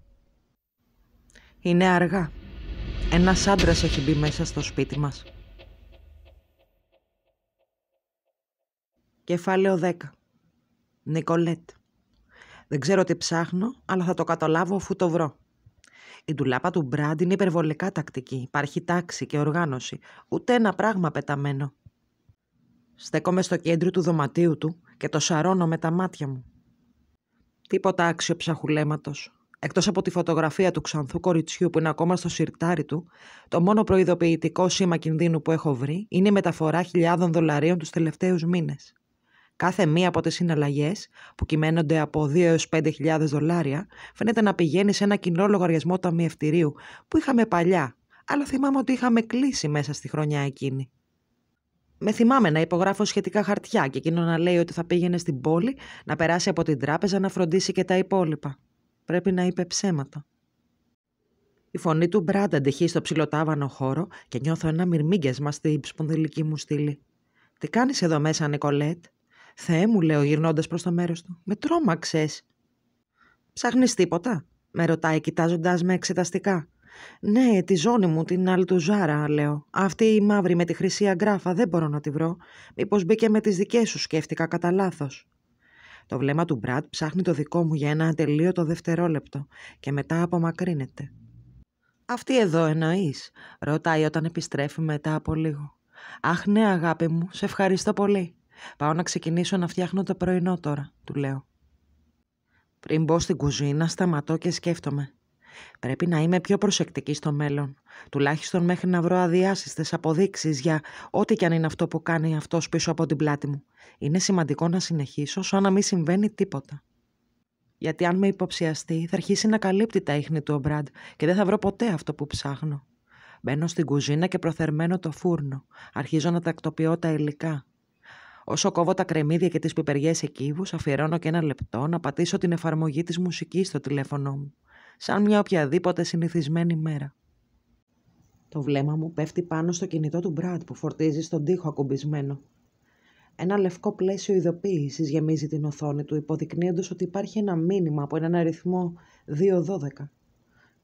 Είναι αργά. Ένας άντρας έχει μπει μέσα στο σπίτι μας. Κεφάλαιο 10 Νικολέτ. Δεν ξέρω τι ψάχνω, αλλά θα το καταλάβω αφού το βρω. Η ντουλάπα του Μπραντ είναι υπερβολικά τακτική. Υπάρχει τάξη και οργάνωση. Ούτε ένα πράγμα πεταμένο. Στέκομαι στο κέντρο του δωματίου του και το σαρώνω με τα μάτια μου. Τίποτα άξιο ψαχουλέματος. Εκτός από τη φωτογραφία του ξανθού κοριτσιού που είναι ακόμα στο σιρτάρι του, το μόνο προειδοποιητικό σήμα κινδύνου που έχω βρει είναι η μεταφορά χιλιάδων δολαρίων τους τελευταίους μήνες. Κάθε μία από τις συναλλαγές, που κυμαίνονται από 2 έως 5.000 δολάρια, φαίνεται να πηγαίνει σε ένα κοινό λογαριασμό ταμιευτηρίου που είχαμε παλιά, αλλά θυμάμαι ότι είχαμε κλείσει μέσα στη χρονιά εκείνη. Με θυμάμαι να υπογράφω σχετικά χαρτιά και εκείνο να λέει ότι θα πήγαινε στην πόλη, να περάσει από την τράπεζα να φροντίσει και τα υπόλοιπα. Πρέπει να είπε ψέματα. Η φωνή του Μπραντ αντυχεί στο ψηλοτάβανο χώρο και νιώθω ένα μυρμήγκεσμα στη σπονδυλική μου στήλη. Τι κάνεις εδώ μέσα, Νικολέτ, Θεέ μου, λέω γυρνώντας προς το μέρος του. Με τρόμαξες. Ψάχνεις τίποτα, με ρωτάει κοιτάζοντα με εξεταστικά. Ναι, τη ζώνη μου, την αλτουζάρα, λέω. Αυτή η μαύρη με τη χρυσή αγκράφα δεν μπορώ να τη βρω. Μήπως μπήκε με τις δικές σου, σκέφτηκα κατά λάθος. Το βλέμμα του Μπρατ ψάχνει το δικό μου για ένα ατελείωτο δευτερόλεπτο και μετά απομακρύνεται. Αυτή εδώ εννοείς, ρωτάει όταν επιστρέφει μετά από λίγο. Αχ, ναι, αγάπη μου, σε ευχαριστώ πολύ. Πάω να ξεκινήσω να φτιάχνω το πρωινό τώρα, του λέω. Πριν μπω στην κουζίνα, σταματώ και σκέφτομαι. Πρέπει να είμαι πιο προσεκτική στο μέλλον, τουλάχιστον μέχρι να βρω αδιάσυστε αποδείξεις για ό,τι και αν είναι αυτό που κάνει αυτός πίσω από την πλάτη μου. Είναι σημαντικό να συνεχίσω, σαν να μην συμβαίνει τίποτα. Γιατί αν με υποψιαστεί, θα αρχίσει να καλύπτει τα ίχνη του ο Μπραντ και δεν θα βρω ποτέ αυτό που ψάχνω. Μπαίνω στην κουζίνα και προθερμένο το φούρνο. Αρχίζω να τακτοποιώ τα υλικά. Όσο κόβω τα κρεμμύδια και τις πιπεριές εκείβους, αφιερώνω και ένα λεπτό να πατήσω την εφαρμογή της μουσικής στο τηλέφωνό μου, σαν μια οποιαδήποτε συνηθισμένη μέρα. Το βλέμμα μου πέφτει πάνω στο κινητό του Μπραντ που φορτίζει στον τοίχο ακουμπισμένο. Ένα λευκό πλαίσιο ειδοποίησης γεμίζει την οθόνη του, υποδεικνύοντας ότι υπάρχει ένα μήνυμα από έναν αριθμό 212.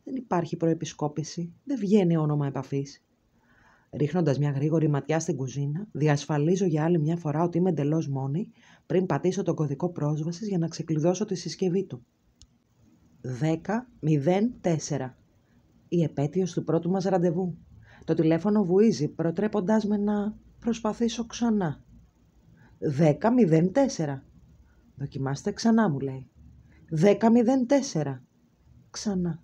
Δεν υπάρχει προεπισκόπηση, δεν βγαίνει όνομα επαφής. Ρίχνοντας μια γρήγορη ματιά στην κουζίνα, διασφαλίζω για άλλη μια φορά ότι είμαι εντελώς μόνη πριν πατήσω τον κωδικό πρόσβασης για να ξεκλειδώσω τη συσκευή του. 10.04 Η επέτειος του πρώτου μας ραντεβού. Το τηλέφωνο βουίζει προτρέποντάς με να προσπαθήσω ξανά. 10.04 Δοκιμάστε ξανά μου λέει. 10.04 Ξανά.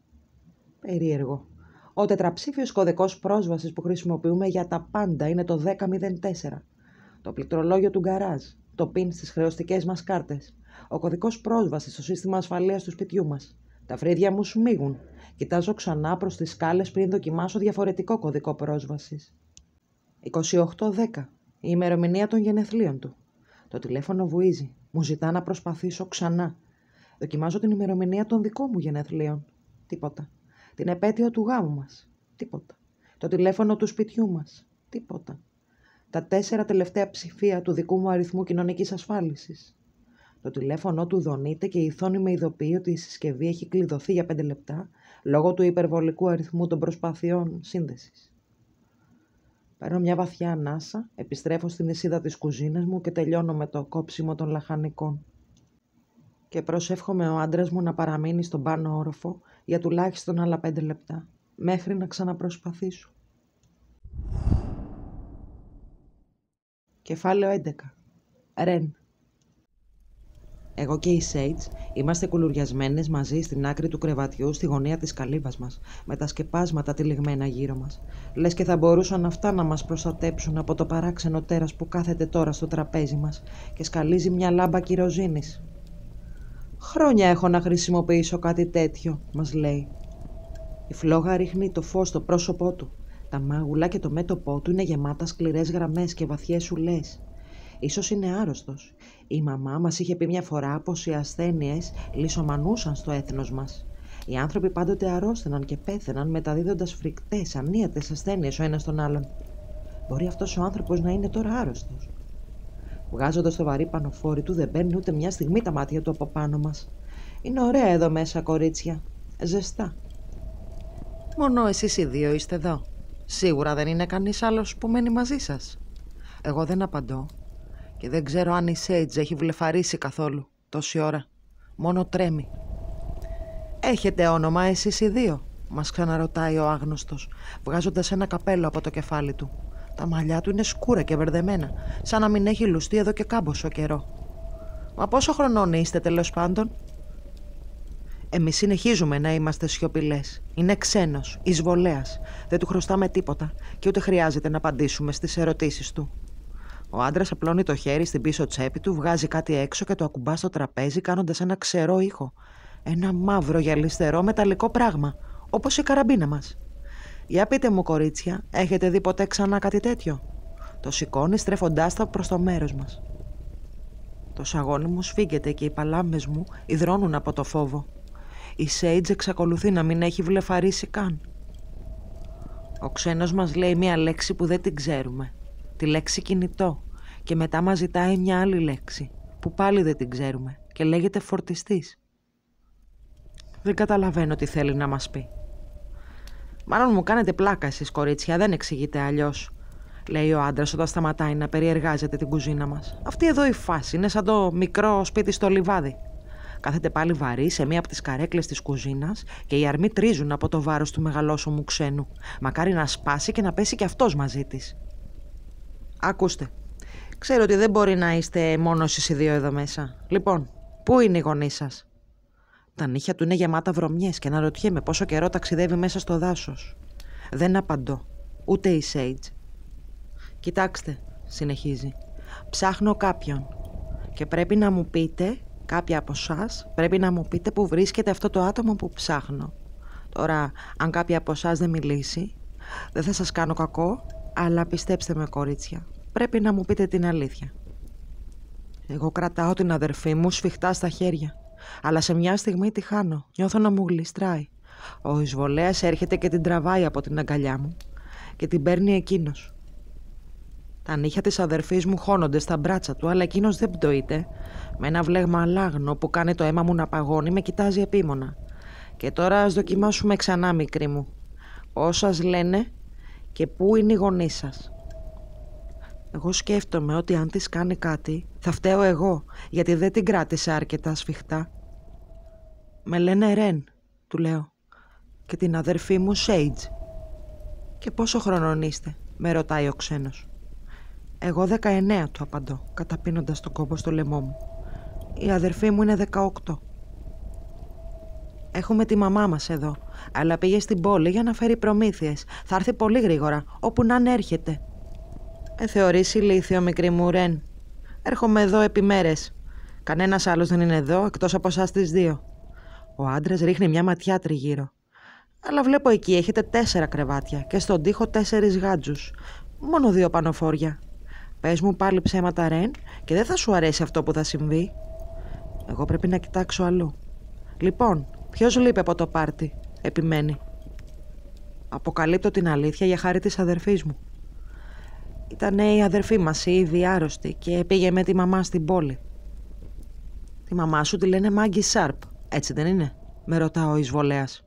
Περίεργο. Ο τετραψήφιος κωδικός πρόσβασης που χρησιμοποιούμε για τα πάντα είναι το 1004. Το πληκτρολόγιο του γκαράζ, το πιν στις χρεωστικές μας κάρτες. ο κωδικός πρόσβασης στο σύστημα ασφαλείας του σπιτιού μας. Τα φρύδια μου σμίγουν. Κοιτάζω ξανά προς τις σκάλες πριν δοκιμάσω διαφορετικό κωδικό πρόσβασης. 2810. Η ημερομηνία των γενεθλίων του. Το τηλέφωνο βουίζει. Μου ζητά να προσπαθήσω ξανά. Δοκιμάζω την ημερομηνία των δικών μου γενεθλίων. Τίποτα. Την επέτειο του γάμου μας. Τίποτα. Το τηλέφωνο του σπιτιού μας. Τίποτα. Τα τέσσερα τελευταία ψηφία του δικού μου αριθμού κοινωνικής ασφάλισης. Το τηλέφωνο του δονείται και η Θόνη με ειδοποιεί ότι η συσκευή έχει κλειδωθεί για πέντε λεπτά λόγω του υπερβολικού αριθμού των προσπαθειών σύνδεσης. Παίρνω μια βαθιά ανάσα, επιστρέφω στην εισίδα της κουζίνας μου και τελειώνω με το κόψιμο των λαχανικών και προσεύχομαι ο άντρας μου να παραμείνει στον πάνω όροφο για τουλάχιστον άλλα πέντε λεπτά, μέχρι να ξαναπροσπαθήσω. Κεφάλαιο 11. Ρεν. Εγώ και η Σέιτς είμαστε κουλουριασμένες μαζί στην άκρη του κρεβατιού στη γωνία της καλύβας μας. με τα σκεπάσματα τυλιγμένα γύρω μας. Λες και θα μπορούσαν αυτά να μας προστατέψουν από το παράξενο τέρας που κάθεται τώρα στο τραπέζι μας και σκαλίζει μια λάμπα κυροζίνης. «Χρόνια έχω να χρησιμοποιήσω κάτι τέτοιο», μας λέει. Η φλόγα ρίχνει το φως στο πρόσωπό του. Τα μάγουλα και το μέτωπό του είναι γεμάτα σκληρές γραμμές και βαθιές σουλές. Ίσως είναι άρρωστος. Η μαμά μας είχε πει μια φορά πως οι ασθένειες λισομανούσαν στο έθνος μας. Οι άνθρωποι πάντοτε αρρώστηναν και πέθαιναν μεταδίδοντας φρικτές, ανίατες ασθένειες ο ένας τον άλλον. Μπορεί αυτός ο άνθρωπος να είναι τώρα άρρωστος. Βγάζοντας το βαρύ πανοφόρι του, δεν παίρνει ούτε μια στιγμή τα μάτια του από πάνω μας. Είναι ωραία εδώ μέσα, κορίτσια. Ζεστά. Μόνο εσείς οι δύο είστε εδώ. Σίγουρα δεν είναι κανείς άλλος που μένει μαζί σας. Εγώ δεν απαντώ και δεν ξέρω αν η Σέιτζ έχει βλεφαρίσει καθόλου τόση ώρα. Μόνο τρέμει. Έχετε όνομα εσείς οι δύο, μας ξαναρωτάει ο άγνωστος, βγάζοντας ένα καπέλο από το κεφάλι του. Τα μαλλιά του είναι σκούρα και βερδεμένα, σαν να μην έχει λουστεί εδώ και κάμποσο καιρό. Μα πόσο χρονών είστε τέλος πάντων. Εμείς συνεχίζουμε να είμαστε σιωπηλές. Είναι ξένος, εισβολέας. Δεν του χρωστάμε τίποτα και ούτε χρειάζεται να απαντήσουμε στις ερωτήσεις του. Ο άντρας απλώνει το χέρι στην πίσω τσέπη του, βγάζει κάτι έξω και το ακουμπά στο τραπέζι κάνοντας ένα ξερό ήχο. Ένα μαύρο γυαλιστερό μεταλλικό πράγμα, όπως η καραμπίνα μας. Για πείτε μου, κορίτσια, έχετε δει ποτέ ξανά κάτι τέτοιο. Το σηκώνει στρέφοντάς τα προς το μέρος μας. Το σαγόνι μου σφίγγεται και οι παλάμες μου υδρώνουν από το φόβο. Η Σέιτζ εξακολουθεί να μην έχει βλεφαρίσει καν. Ο ξένος μας λέει μία λέξη που δεν την ξέρουμε. Τη λέξη κινητό. Και μετά μας ζητάει μια άλλη λέξη που πάλι δεν την ξέρουμε και λέγεται φορτιστής. Δεν καταλαβαίνω τι θέλει να μας πει. Μάλλον μου κάνετε πλάκα εσείς, κορίτσια, δεν εξηγείται αλλιώς, λέει ο άντρας όταν σταματάει να περιεργάζεται την κουζίνα μας. Αυτή εδώ η φάση είναι σαν το μικρό σπίτι στο λιβάδι. Κάθεται πάλι βαρύ σε μία από τις καρέκλες της κουζίνας και οι αρμοί τρίζουν από το βάρος του μεγαλόσωμου ξένου. Μακάρι να σπάσει και να πέσει κι αυτός μαζί της. Ακούστε. Ξέρω ότι δεν μπορεί να είστε μόνος εσείς οι δύο εδώ μέσα. Λοιπόν, πού είναι η γονείς σας, τα νύχια του είναι γεμάτα βρωμιές και αναρωτιέμαι πόσο καιρό ταξιδεύει μέσα στο δάσος. Δεν απαντώ. Ούτε η Σέιτς Κοιτάξτε, συνεχίζει. Ψάχνω κάποιον. Και πρέπει να μου πείτε, κάποια από εσάς, πρέπει να μου πείτε που βρίσκεται αυτό το άτομο που ψάχνω. Τώρα, αν κάποια από εσάς δεν μιλήσει, δεν θα σας κάνω κακό, αλλά πιστέψτε με κορίτσια. Πρέπει να μου πείτε την αλήθεια. Εγώ κρατάω την αδερφή μου σφιχτά στα χέρια αλλά σε μια στιγμή τη χάνω. Νιώθω να μου γλιστράει. Ο εισβολέας έρχεται και την τραβάει από την αγκαλιά μου και την παίρνει εκείνος. Τα νύχια της αδερφής μου χώνονται στα μπράτσα του, αλλά εκείνος δεν πτωείται. Με ένα βλέγμα αλάγνο που κάνει το αίμα μου να παγώνει, με κοιτάζει επίμονα. Και τώρα ας δοκιμάσουμε ξανά, μικρή μου. Όσα λένε και πού είναι οι γονείς σας. Εγώ σκέφτομαι ότι αν της κάνει κάτι, θα φταίω εγώ, γιατί δεν την κράτησα αρκετά σφιχτά. Με λένε Ρεν, του λέω, και την αδερφή μου Σέιτζ. Και πόσο χρονών είστε, με ρωτάει ο ξένος. Εγώ 19 του απαντώ, καταπίνοντας τον κόμπο στο λαιμό μου. Η αδερφή μου είναι 18. Έχουμε τη μαμά μας εδώ, αλλά πήγε στην πόλη για να φέρει προμήθειες. Θα έρθει πολύ γρήγορα, όπου να έρχεται. Ε, θεωρείς ηλίθιο, μικρή μου Ρεν, Έρχομαι εδώ επί μέρες. Κανένας άλλος δεν είναι εδώ εκτός από εσάς τις δύο. Ο άντρας ρίχνει μια ματιά τριγύρω. Αλλά βλέπω εκεί έχετε τέσσερα κρεβάτια και στον τοίχο τέσσερις γάτζου, Μόνο δύο πανοφόρια. Πες μου πάλι ψέματα, Ρεν, και δεν θα σου αρέσει αυτό που θα συμβεί. Εγώ πρέπει να κοιτάξω αλλού. Λοιπόν, ποιος λείπει από το πάρτι, επιμένει. Αποκαλύπτω την αλήθεια για χάρη της αδερφής μου. Ήταν η αδερφή μας ήδη άρρωστη και πήγε με τη μαμά στην πόλη. Τη μαμά σου τη λένε Μάγκη Σάρπ, έτσι δεν είναι, με ρωτά ο εισβολέας.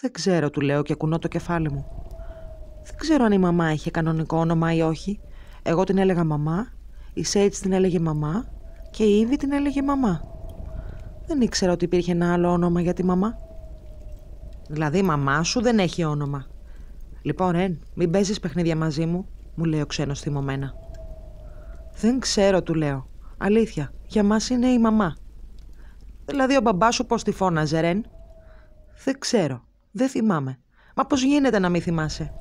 Δεν ξέρω, του λέω και κουνώ το κεφάλι μου. Δεν ξέρω αν η μαμά είχε κανονικό όνομα ή όχι. Εγώ την έλεγα μαμά, η Σέιτς την έλεγε μαμά και η Ήβη την έλεγε μαμά. Δεν ήξερα ότι υπήρχε ένα άλλο όνομα για τη μαμά. Δηλαδή η μαμά σου δεν έχει όνομα. Λοιπόν, Ρεν, μην παίζεις παιχνίδια μαζί μου, μου λέει ο ξένος θυμωμένα. Δεν ξέρω, του λέω. Αλήθεια, για μας είναι η μαμά. Δηλαδή, ο μπαμπάς σου πώς τη φώναζε, Ρεν. Δεν ξέρω, δεν θυμάμαι. Μα πώς γίνεται να μην θυμάσαι.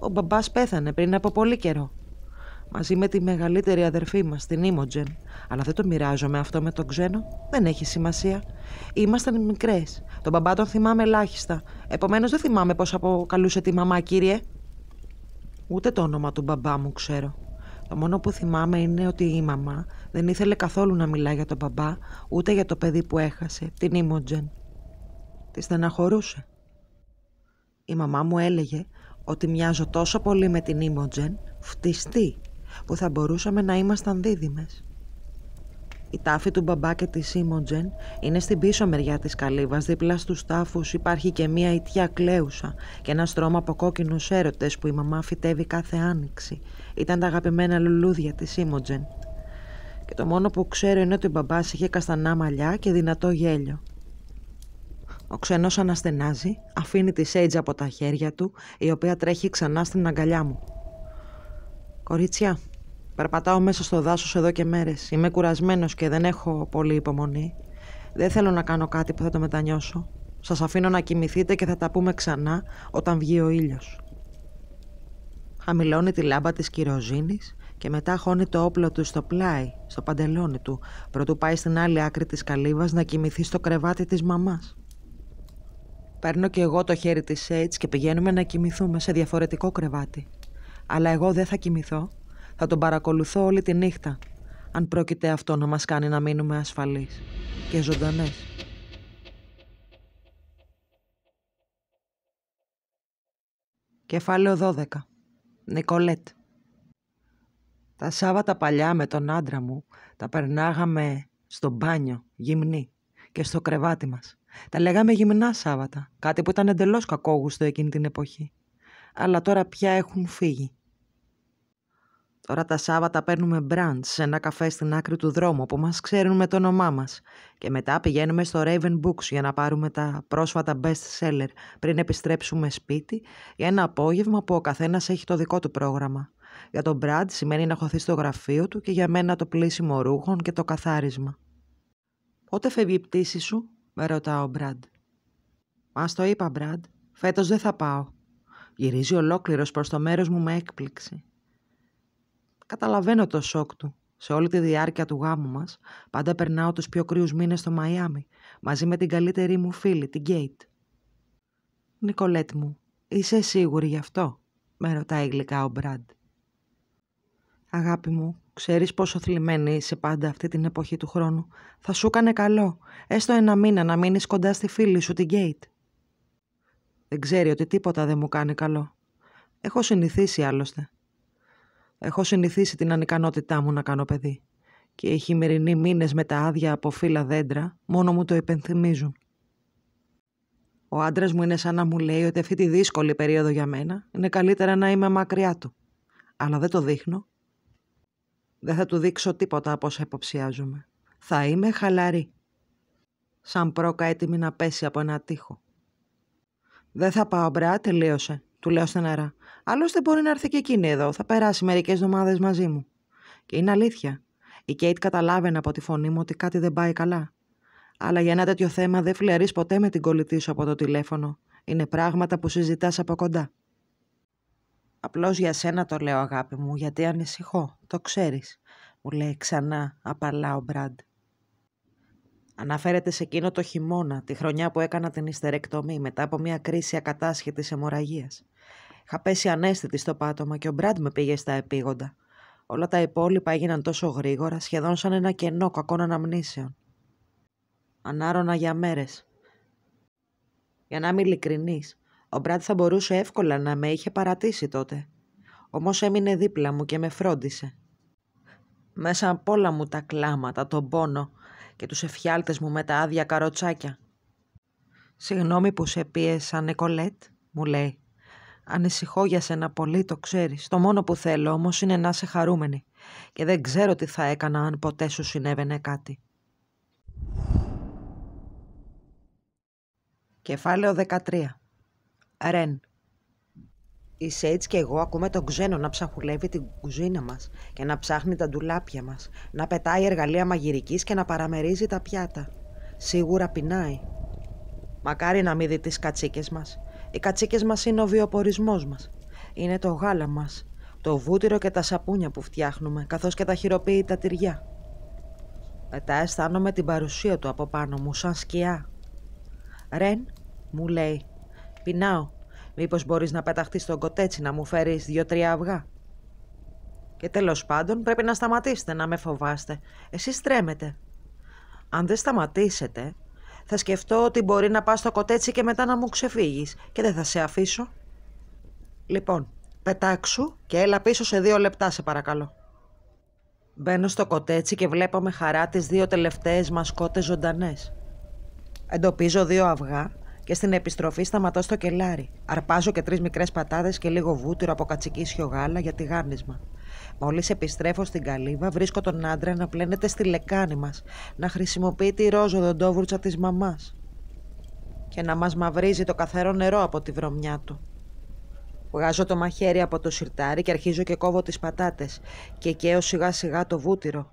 Ο μπαμπά πέθανε πριν από πολύ καιρό. Μαζί με τη μεγαλύτερη αδερφή μας, την Ήμοτζεν, αλλά δεν το μοιράζομαι αυτό με τον ξένο. Δεν έχει σημασία. Ήμασταν μικρές. Τον μπαμπά τον θυμάμαι ελάχιστα. Επομένως δεν θυμάμαι πώς αποκαλούσε τη μαμά, κύριε. Ούτε το όνομα του μπαμπά μου ξέρω. Το μόνο που θυμάμαι είναι ότι η μαμά δεν ήθελε καθόλου να μιλά για τον μπαμπά, ούτε για το παιδί που έχασε, την Ήμοντζεν. Τη στεναχωρούσε. Η μαμά μου έλεγε ότι μοιάζω τόσο πολύ με την Ήμοντζεν, φτιστή, που θα μπορούσαμε να ήμασταν δίδυμες. Η τάφη του μπαμπά και της Σίμοντζεν είναι στην πίσω μεριά της καλύβας. Δίπλα στους τάφους υπάρχει και μία ιτιά κλαίουσα και ένα στρώμα από κόκκινους έρωτες που η μαμά φυτεύει κάθε άνοιξη. Ήταν τα αγαπημένα λουλούδια της Σίμοντζεν. Και το μόνο που ξέρω είναι ότι ο μπαμπάς είχε καστανά μαλλιά και δυνατό γέλιο. Ο ξένος αναστενάζει, αφήνει τη Σέιτζ από τα χέρια του, η οποία τρέχει ξανά στην αγκαλιά μου. «Κορίτσια», Περπατάω μέσα στο δάσος εδώ και μέρες Είμαι κουρασμένος και δεν έχω πολύ υπομονή. Δεν θέλω να κάνω κάτι που θα το μετανιώσω. Σας αφήνω να κοιμηθείτε και θα τα πούμε ξανά όταν βγει ο ήλιος. Χαμηλώνει τη λάμπα της κυροζίνης και μετά χώνει το όπλο του στο πλάι, στο παντελόνι του, προτού πάει στην άλλη άκρη της καλύβας να κοιμηθεί στο κρεβάτι της μαμάς. Παίρνω και εγώ το χέρι της Σέιτς και πηγαίνουμε να κοιμηθούμε σε διαφορετικό κρεβάτι. Αλλά εγώ δεν θα κοιμηθώ θα τον παρακολουθώ όλη τη νύχτα, αν πρόκειται αυτό να μας κάνει να μείνουμε ασφαλείς και ζωντανές. Κεφάλαιο 12. Νικολέτ. Τα Σάββατα παλιά με τον άντρα μου τα περνάγαμε στο μπάνιο, γυμνή, και στο κρεβάτι μας. Τα λέγαμε γυμνά Σάββατα, κάτι που ήταν εντελώς κακόγουστο εκείνη την εποχή. Αλλά τώρα πια έχουν φύγει Τώρα τα Σάββατα παίρνουμε μπραντ σε ένα καφέ στην άκρη του δρόμου που μας ξέρουν με το όνομά μας και μετά πηγαίνουμε στο Raven Books για να πάρουμε τα πρόσφατα best seller πριν επιστρέψουμε σπίτι για ένα απόγευμα που ο καθένας έχει το δικό του πρόγραμμα. Για τον Μπραντ σημαίνει να χωθεί στο γραφείο του και για μένα το πλήσιμο ρούχων και το καθάρισμα. «Πότε φεύγει η πτήση σου» με ρωτά ο Μπραντ. «Μας το είπα, Μπραντ. Φέτος δεν θα πάω». Γυρίζει ολόκληρος προς το μέρος μου με έκπληξη. Καταλαβαίνω το σοκ του. Σε όλη τη διάρκεια του γάμου μας, πάντα περνάω τους πιο κρύους μήνες στο Μαϊάμι, μαζί με την καλύτερη μου φίλη, την Γκέιτ. «Νικολέτ μου, είσαι σίγουρη γι' αυτό» με ρωτάει γλυκά ο Μπραντ. «Αγάπη μου, ξέρεις πόσο θλιμμένη είσαι πάντα αυτή την εποχή του χρόνου. Θα σου έκανε καλό, έστω ένα μήνα να μείνεις κοντά στη φίλη σου, την Γκέιτ». Δεν ξέρει ότι τίποτα δεν μου κάνει καλό. Έχω συνηθίσει άλλωστε. Έχω συνηθίσει την ανικανότητά μου να κάνω παιδί και οι χειμερινοί μήνες με τα άδεια από φύλλα δέντρα μόνο μου το υπενθυμίζουν. Ο άντρας μου είναι σαν να μου λέει ότι αυτή τη δύσκολη περίοδο για μένα είναι καλύτερα να είμαι μακριά του. Αλλά δεν το δείχνω. Δεν θα του δείξω τίποτα από όσα υποψιάζομαι. Θα είμαι χαλαρή. Σαν πρόκα έτοιμη να πέσει από ένα τοίχο. Δεν θα πάω μπρά, τελείωσε, του λέω στεναρά. Άλλωστε μπορεί να έρθει και εκείνη εδώ, θα περάσει μερικές εβδομάδες μαζί μου. Και είναι αλήθεια. Η Κέιτ καταλάβαινε από τη φωνή μου ότι κάτι δεν πάει καλά. Αλλά για ένα τέτοιο θέμα δεν φλερεί ποτέ με την κολλητή σου από το τηλέφωνο. Είναι πράγματα που συζητάς από κοντά. Απλώς για σένα το λέω, αγάπη μου, γιατί ανησυχώ. Το ξέρεις, μου λέει ξανά απαλά ο Μπραντ. Αναφέρεται σε εκείνο το χειμώνα, τη χρονιά που έκανα την ιστερεκτομή μετά από μια κρίση ακατάσχετη αιμορραγία. Είχα πέσει ανέστητη στο πάτωμα και ο Μπραντ με πήγε στα επίγοντα. Όλα τα υπόλοιπα έγιναν τόσο γρήγορα, σχεδόν σαν ένα κενό κακών αναμνήσεων. Ανάρωνα για μέρες. Για να είμαι ειλικρινής, ο Μπραντ θα μπορούσε εύκολα να με είχε παρατήσει τότε. Όμως έμεινε δίπλα μου και με φρόντισε. Μέσα από όλα μου τα κλάματα, τον πόνο και τους εφιάλτες μου με τα άδεια καροτσάκια. «Συγγνώμη που σε πίεσα, Νεκολέτ», μου λέει. Ανησυχώ για σένα πολύ, το ξέρεις. Το μόνο που θέλω όμως είναι να σε χαρούμενη. Και δεν ξέρω τι θα έκανα αν ποτέ σου συνέβαινε κάτι. Κεφάλαιο 13. Ρεν. Η Σέιτς και εγώ ακούμε τον ξένο να ψαχουλεύει την κουζίνα μας και να ψάχνει τα ντουλάπια μας, να πετάει εργαλεία μαγειρικής και να παραμερίζει τα πιάτα. Σίγουρα πεινάει. Μακάρι να μην δει τις κατσίκες μας. Οι κατσίκες μας είναι ο βιοπορισμός μας. Είναι το γάλα μας, το βούτυρο και τα σαπούνια που φτιάχνουμε, καθώς και τα χειροποίητα τυριά. Μετά αισθάνομαι την παρουσία του από πάνω μου, σαν σκιά. «Ρεν», μου λέει, «πεινάω, μήπως μπορείς να πεταχτείς στον κοτέτσι να μου φέρεις δύο-τρία αυγά». Και τέλος πάντων πρέπει να σταματήσετε να με φοβάστε. Εσείς τρέμετε. Αν δεν σταματήσετε, θα σκεφτώ ότι μπορεί να πας στο κοτέτσι και μετά να μου ξεφύγεις και δεν θα σε αφήσω. Λοιπόν, πετάξου και έλα πίσω σε δύο λεπτά σε παρακαλώ. Μπαίνω στο κοτέτσι και βλέπω με χαρά τις δύο τελευταίες μασκότες ζωντανές. Εντοπίζω δύο αυγά και στην επιστροφή σταματώ στο κελάρι. Αρπάζω και τρεις μικρές πατάτες και λίγο βούτυρο από κατσικίσιο γάλα για τηγάνισμα. Μόλις επιστρέφω στην καλύβα, βρίσκω τον άντρα να πλένεται στη λεκάνη μας, να χρησιμοποιεί τη ρόζο δοντόβουρτσα της μαμάς και να μας μαυρίζει το καθαρό νερό από τη βρωμιά του. Βγάζω το μαχαίρι από το σιρτάρι και αρχίζω και κόβω τις πατάτες και καίω σιγά σιγά το βούτυρο.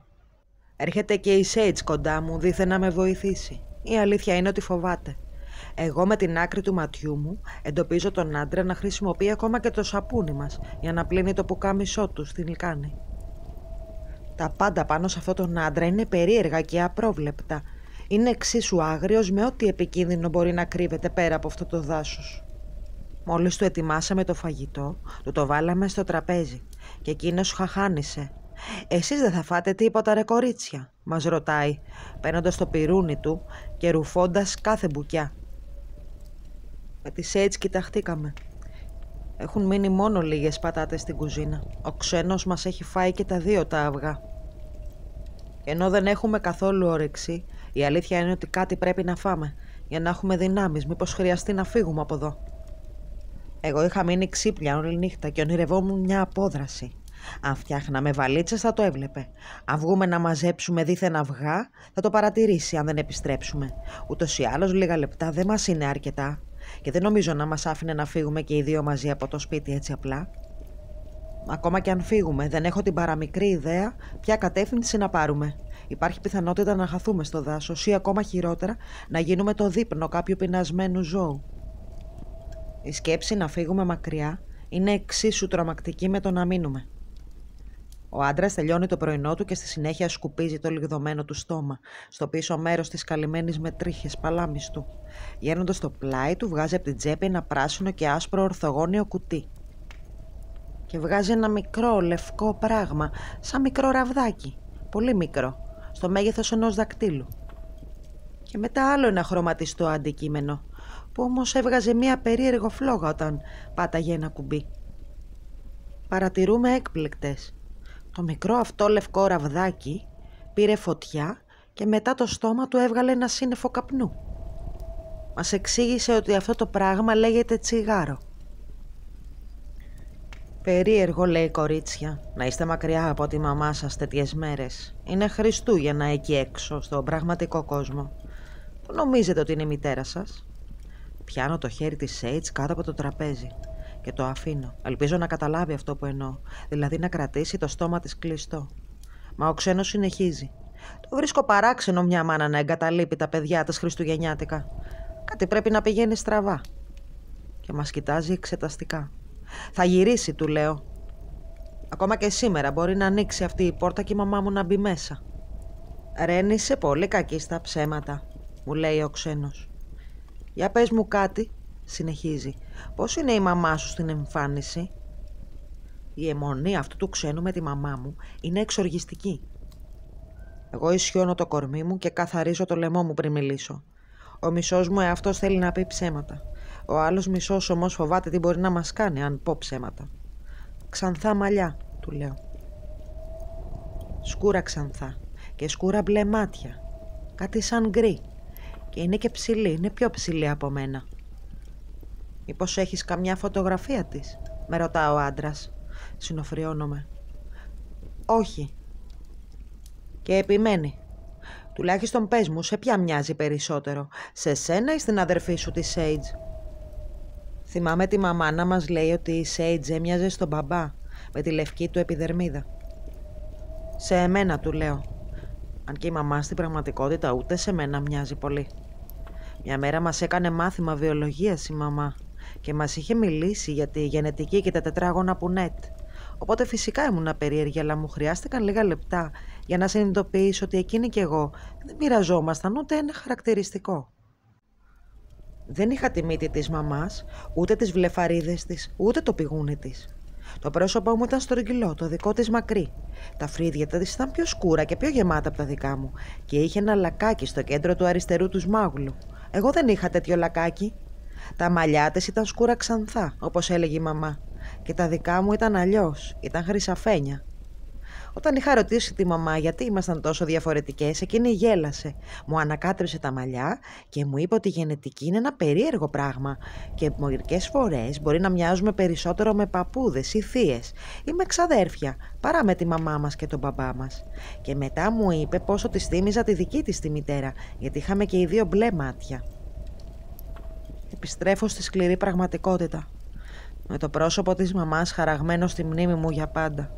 Έρχεται και η Σέιτς κοντά μου δίθεν να με βοηθήσει. Η αλήθεια είναι ότι φοβάται. Εγώ με την άκρη του ματιού μου εντοπίζω τον άντρα να χρησιμοποιεί ακόμα και το σαπούνι μας για να πλύνει το πουκάμισό τους στην λικάνη. Τα πάντα πάνω σε αυτό τον άντρα είναι περίεργα και απρόβλεπτα. Είναι εξίσου άγριος με ό,τι επικίνδυνο μπορεί να κρύβεται πέρα από αυτό το δάσος. Μόλις του ετοιμάσαμε το φαγητό, του το βάλαμε στο τραπέζι και εκείνος χαχάνισε. «Εσείς δεν θα φάτε τίποτα ρε κορίτσια», μας ρωτάει, παίρνοντας το πυρούνι του και ρουφώντας κάθε μπουκιά. Με τη Σέιτς κοιταχτήκαμε. Έχουν μείνει μόνο λίγες πατάτες στην κουζίνα. Ο ξένος μας έχει φάει και τα δύο τα αυγά. Ενώ δεν έχουμε καθόλου όρεξη, η αλήθεια είναι ότι κάτι πρέπει να φάμε, για να έχουμε δυνάμεις, μήπως χρειαστεί να φύγουμε από εδώ. Εγώ είχα μείνει ξύπνια όλη νύχτα και ονειρευόμουν μια απόδραση. Αν φτιάχναμε βαλίτσες θα το έβλεπε. Αν βγούμε να μαζέψουμε δίθεν αυγά, θα το παρατηρήσει αν δεν επιστρέψουμε. Ούτως ή άλλως λίγα λεπτά δεν μας είναι αρκετά. Και δεν νομίζω να μας άφηνε να φύγουμε και οι δύο μαζί από το σπίτι έτσι απλά. Ακόμα και αν φύγουμε, δεν έχω την παραμικρή ιδέα ποια κατεύθυνση να πάρουμε. Υπάρχει πιθανότητα να χαθούμε στο δάσος ή ακόμα χειρότερα να γίνουμε το δείπνο κάποιου πεινασμένου ζώου. Η σκέψη να φύγουμε μακριά είναι εξίσου τρομακτική με το να μείνουμε. Ο άντρας τελειώνει το πρωινό του και στη συνέχεια σκουπίζει το λιγδωμένο του στόμα, στο πίσω μέρος της καλυμμένης με τρίχες παλάμης του. Γέρνοντας το πλάι του, βγάζει από την τσέπη ένα πράσινο και άσπρο ορθογώνιο κουτί. Και βγάζει ένα μικρό λευκό πράγμα, σαν μικρό ραβδάκι. Πολύ μικρό, στο μέγεθος ενός δακτύλου. Και μετά άλλο ένα χρωματιστό αντικείμενο, που όμως έβγαζε μία περίεργο φλόγα όταν πάταγε ένα κουμπί. Παρατηρούμε έκπληκτες. Το μικρό αυτό λευκό ραβδάκι πήρε φωτιά και μετά το στόμα του έβγαλε ένα σύννεφο καπνού. Μας εξήγησε ότι αυτό το πράγμα λέγεται τσιγάρο. Περίεργο λέει κορίτσια να είστε μακριά από τη μαμά σας τέτοιες μέρες. Είναι Χριστούγεννα εκεί έξω στον πραγματικό κόσμο. Που νομίζετε ότι είναι η μητέρα σας. Πιάνω το χέρι της Σέιτς κάτω από το τραπέζι. Και το αφήνω. Ελπίζω να καταλάβει αυτό που εννοώ. Δηλαδή να κρατήσει το στόμα της κλειστό. Μα ο ξένος συνεχίζει. Το βρίσκω παράξενο μια μάνα να εγκαταλείπει τα παιδιά της Χριστουγεννιάτικα. Κάτι πρέπει να πηγαίνει στραβά. Και μας κοιτάζει εξεταστικά. Θα γυρίσει, του λέω. Ακόμα και σήμερα μπορεί να ανοίξει αυτή η πόρτα και η μαμά μου να μπει μέσα. Ρένισε πολύ κακή στα ψέματα, μου λέει ο ξένος. Για πες μου κάτι Συνεχίζει. Πώς είναι η μαμά σου στην εμφάνιση? Η αιμονή αυτού του ξένου με τη μαμά μου είναι εξοργιστική. Εγώ ισιώνω το κορμί μου και καθαρίζω το λαιμό μου πριν μιλήσω. Ο μισός μου εαυτός θέλει να πει ψέματα. Ο άλλος μισός όμως φοβάται τι μπορεί να μας κάνει αν πω ψέματα. Ξανθά μαλλιά, του λέω. Σκούρα ξανθά και σκούρα μπλε μάτια. Κάτι σαν γκρι. Και είναι και ψηλή, είναι πιο ψηλή από μένα. Μήπως έχεις καμιά φωτογραφία της, με ρωτά ο άντρας. Συνοφριώνομαι. Όχι. Και επιμένει. Τουλάχιστον πες μου σε ποια μοιάζει περισσότερο, σε σένα ή στην αδερφή σου τη Σέιτζ. Θυμάμαι τη μαμά να μας λέει ότι η Σέιτζ έμοιαζε στον μπαμπά με τη λευκή του επιδερμίδα. Σε εμένα του λέω. Αν και η μαμά στην πραγματικότητα ούτε σε μένα μοιάζει πολύ. Μια μέρα μας έκανε μάθημα βιολογίας η μαμά και μας είχε μιλήσει για τη γενετική και τα τετράγωνα που ΝΕΤ. Οπότε φυσικά ήμουν περίεργη, αλλά μου χρειάστηκαν λίγα λεπτά για να συνειδητοποιήσω ότι εκείνη και εγώ δεν μοιραζόμασταν ούτε ένα χαρακτηριστικό. Δεν είχα τη μύτη της μαμάς, ούτε τις βλεφαρίδες της, ούτε το πηγούνι της. Το πρόσωπό μου ήταν στρογγυλό, το δικό της μακρύ. Τα φρύδια της ήταν πιο σκούρα και πιο γεμάτα από τα δικά μου και είχε ένα λακάκι στο κέντρο του αριστερού του μάγουλου. Εγώ δεν είχα τέτοιο λακάκι. Τα μαλλιά τη ήταν σκούρα ξανθά, όπως έλεγε η μαμά. Και τα δικά μου ήταν αλλιώς, ήταν χρυσαφένια. Όταν είχα ρωτήσει τη μαμά γιατί ήμασταν τόσο διαφορετικές, εκείνη γέλασε. Μου ανακάτρεψε τα μαλλιά και μου είπε ότι η γενετική είναι ένα περίεργο πράγμα και μερικές φορές μπορεί να μοιάζουμε περισσότερο με παππούδες ή θείες ή με ξαδέρφια παρά με τη μαμά μας και τον μπαμπά μας. Και μετά μου είπε πόσο της θύμιζα τη δική της τη μητέρα, γιατί είχαμε και οι δύο μπλε μάτια. Επιστρέφω στη σκληρή πραγματικότητα. Με το πρόσωπο της μαμάς χαραγμένο στη μνήμη μου για πάντα.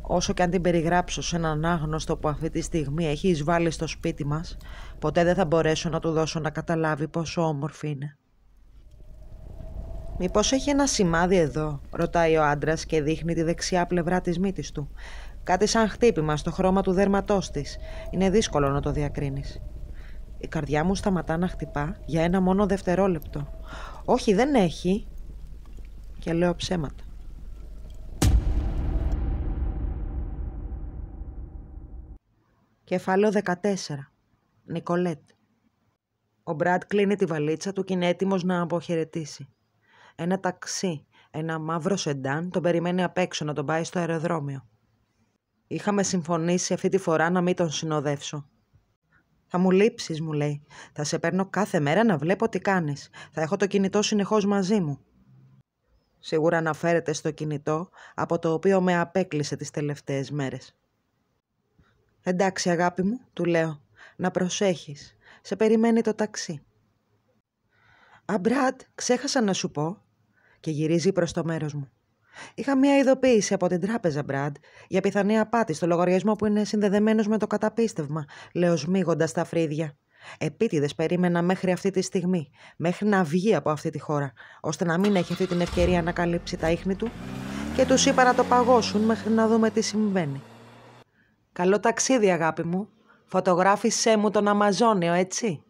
Όσο και αν την περιγράψω σε έναν άγνωστο που αυτή τη στιγμή έχει εισβάλει στο σπίτι μας, ποτέ δεν θα μπορέσω να του δώσω να καταλάβει πόσο όμορφη είναι. «Μήπως έχει ένα σημάδι εδώ» ρωτάει ο άντρας και δείχνει τη δεξιά πλευρά της μύτης του. Κάτι σαν χτύπημα στο χρώμα του δέρματός της. Είναι δύσκολο να το διακρίνεις. Η καρδιά μου σταματά να χτυπά για ένα μόνο δευτερόλεπτο. Όχι, δεν έχει. Και λέω ψέματα. Κεφάλαιο 14. Νικολέτ. Ο Μπρατ κλείνει τη βαλίτσα του και είναι έτοιμος να αποχαιρετήσει. Ένα ταξί, ένα μαύρο σεντάν, τον περιμένει απ' έξω να τον πάει στο αεροδρόμιο. Είχαμε συμφωνήσει αυτή τη φορά να μην τον συνοδεύσω. Θα μου λείψεις, μου λέει. Θα σε παίρνω κάθε μέρα να βλέπω τι κάνεις. Θα έχω το κινητό συνεχώς μαζί μου. Σίγουρα αναφέρεται στο κινητό, από το οποίο με απέκλεισε τις τελευταίες μέρες. «Εντάξει αγάπη μου», του λέω, «να προσέχεις. Σε περιμένει το ταξί». «Αμπράτ, ξέχασα να σου πω» και γυρίζει προς το μέρος μου. Είχα μία ειδοποίηση από την τράπεζα, Μπραντ, για πιθανή απάτη στο λογαριασμό που είναι συνδεδεμένος με το καταπίστευμα, λέω σμίγοντας τα φρύδια. Επίτηδες περίμενα μέχρι αυτή τη στιγμή, μέχρι να βγει από αυτή τη χώρα, ώστε να μην έχει αυτή την ευκαιρία να καλύψει τα ίχνη του, και του είπα να το παγώσουν μέχρι να δούμε τι συμβαίνει. Καλό ταξίδι, αγάπη μου. Φωτογράφησέ μου τον Αμαζόνιο, έτσι.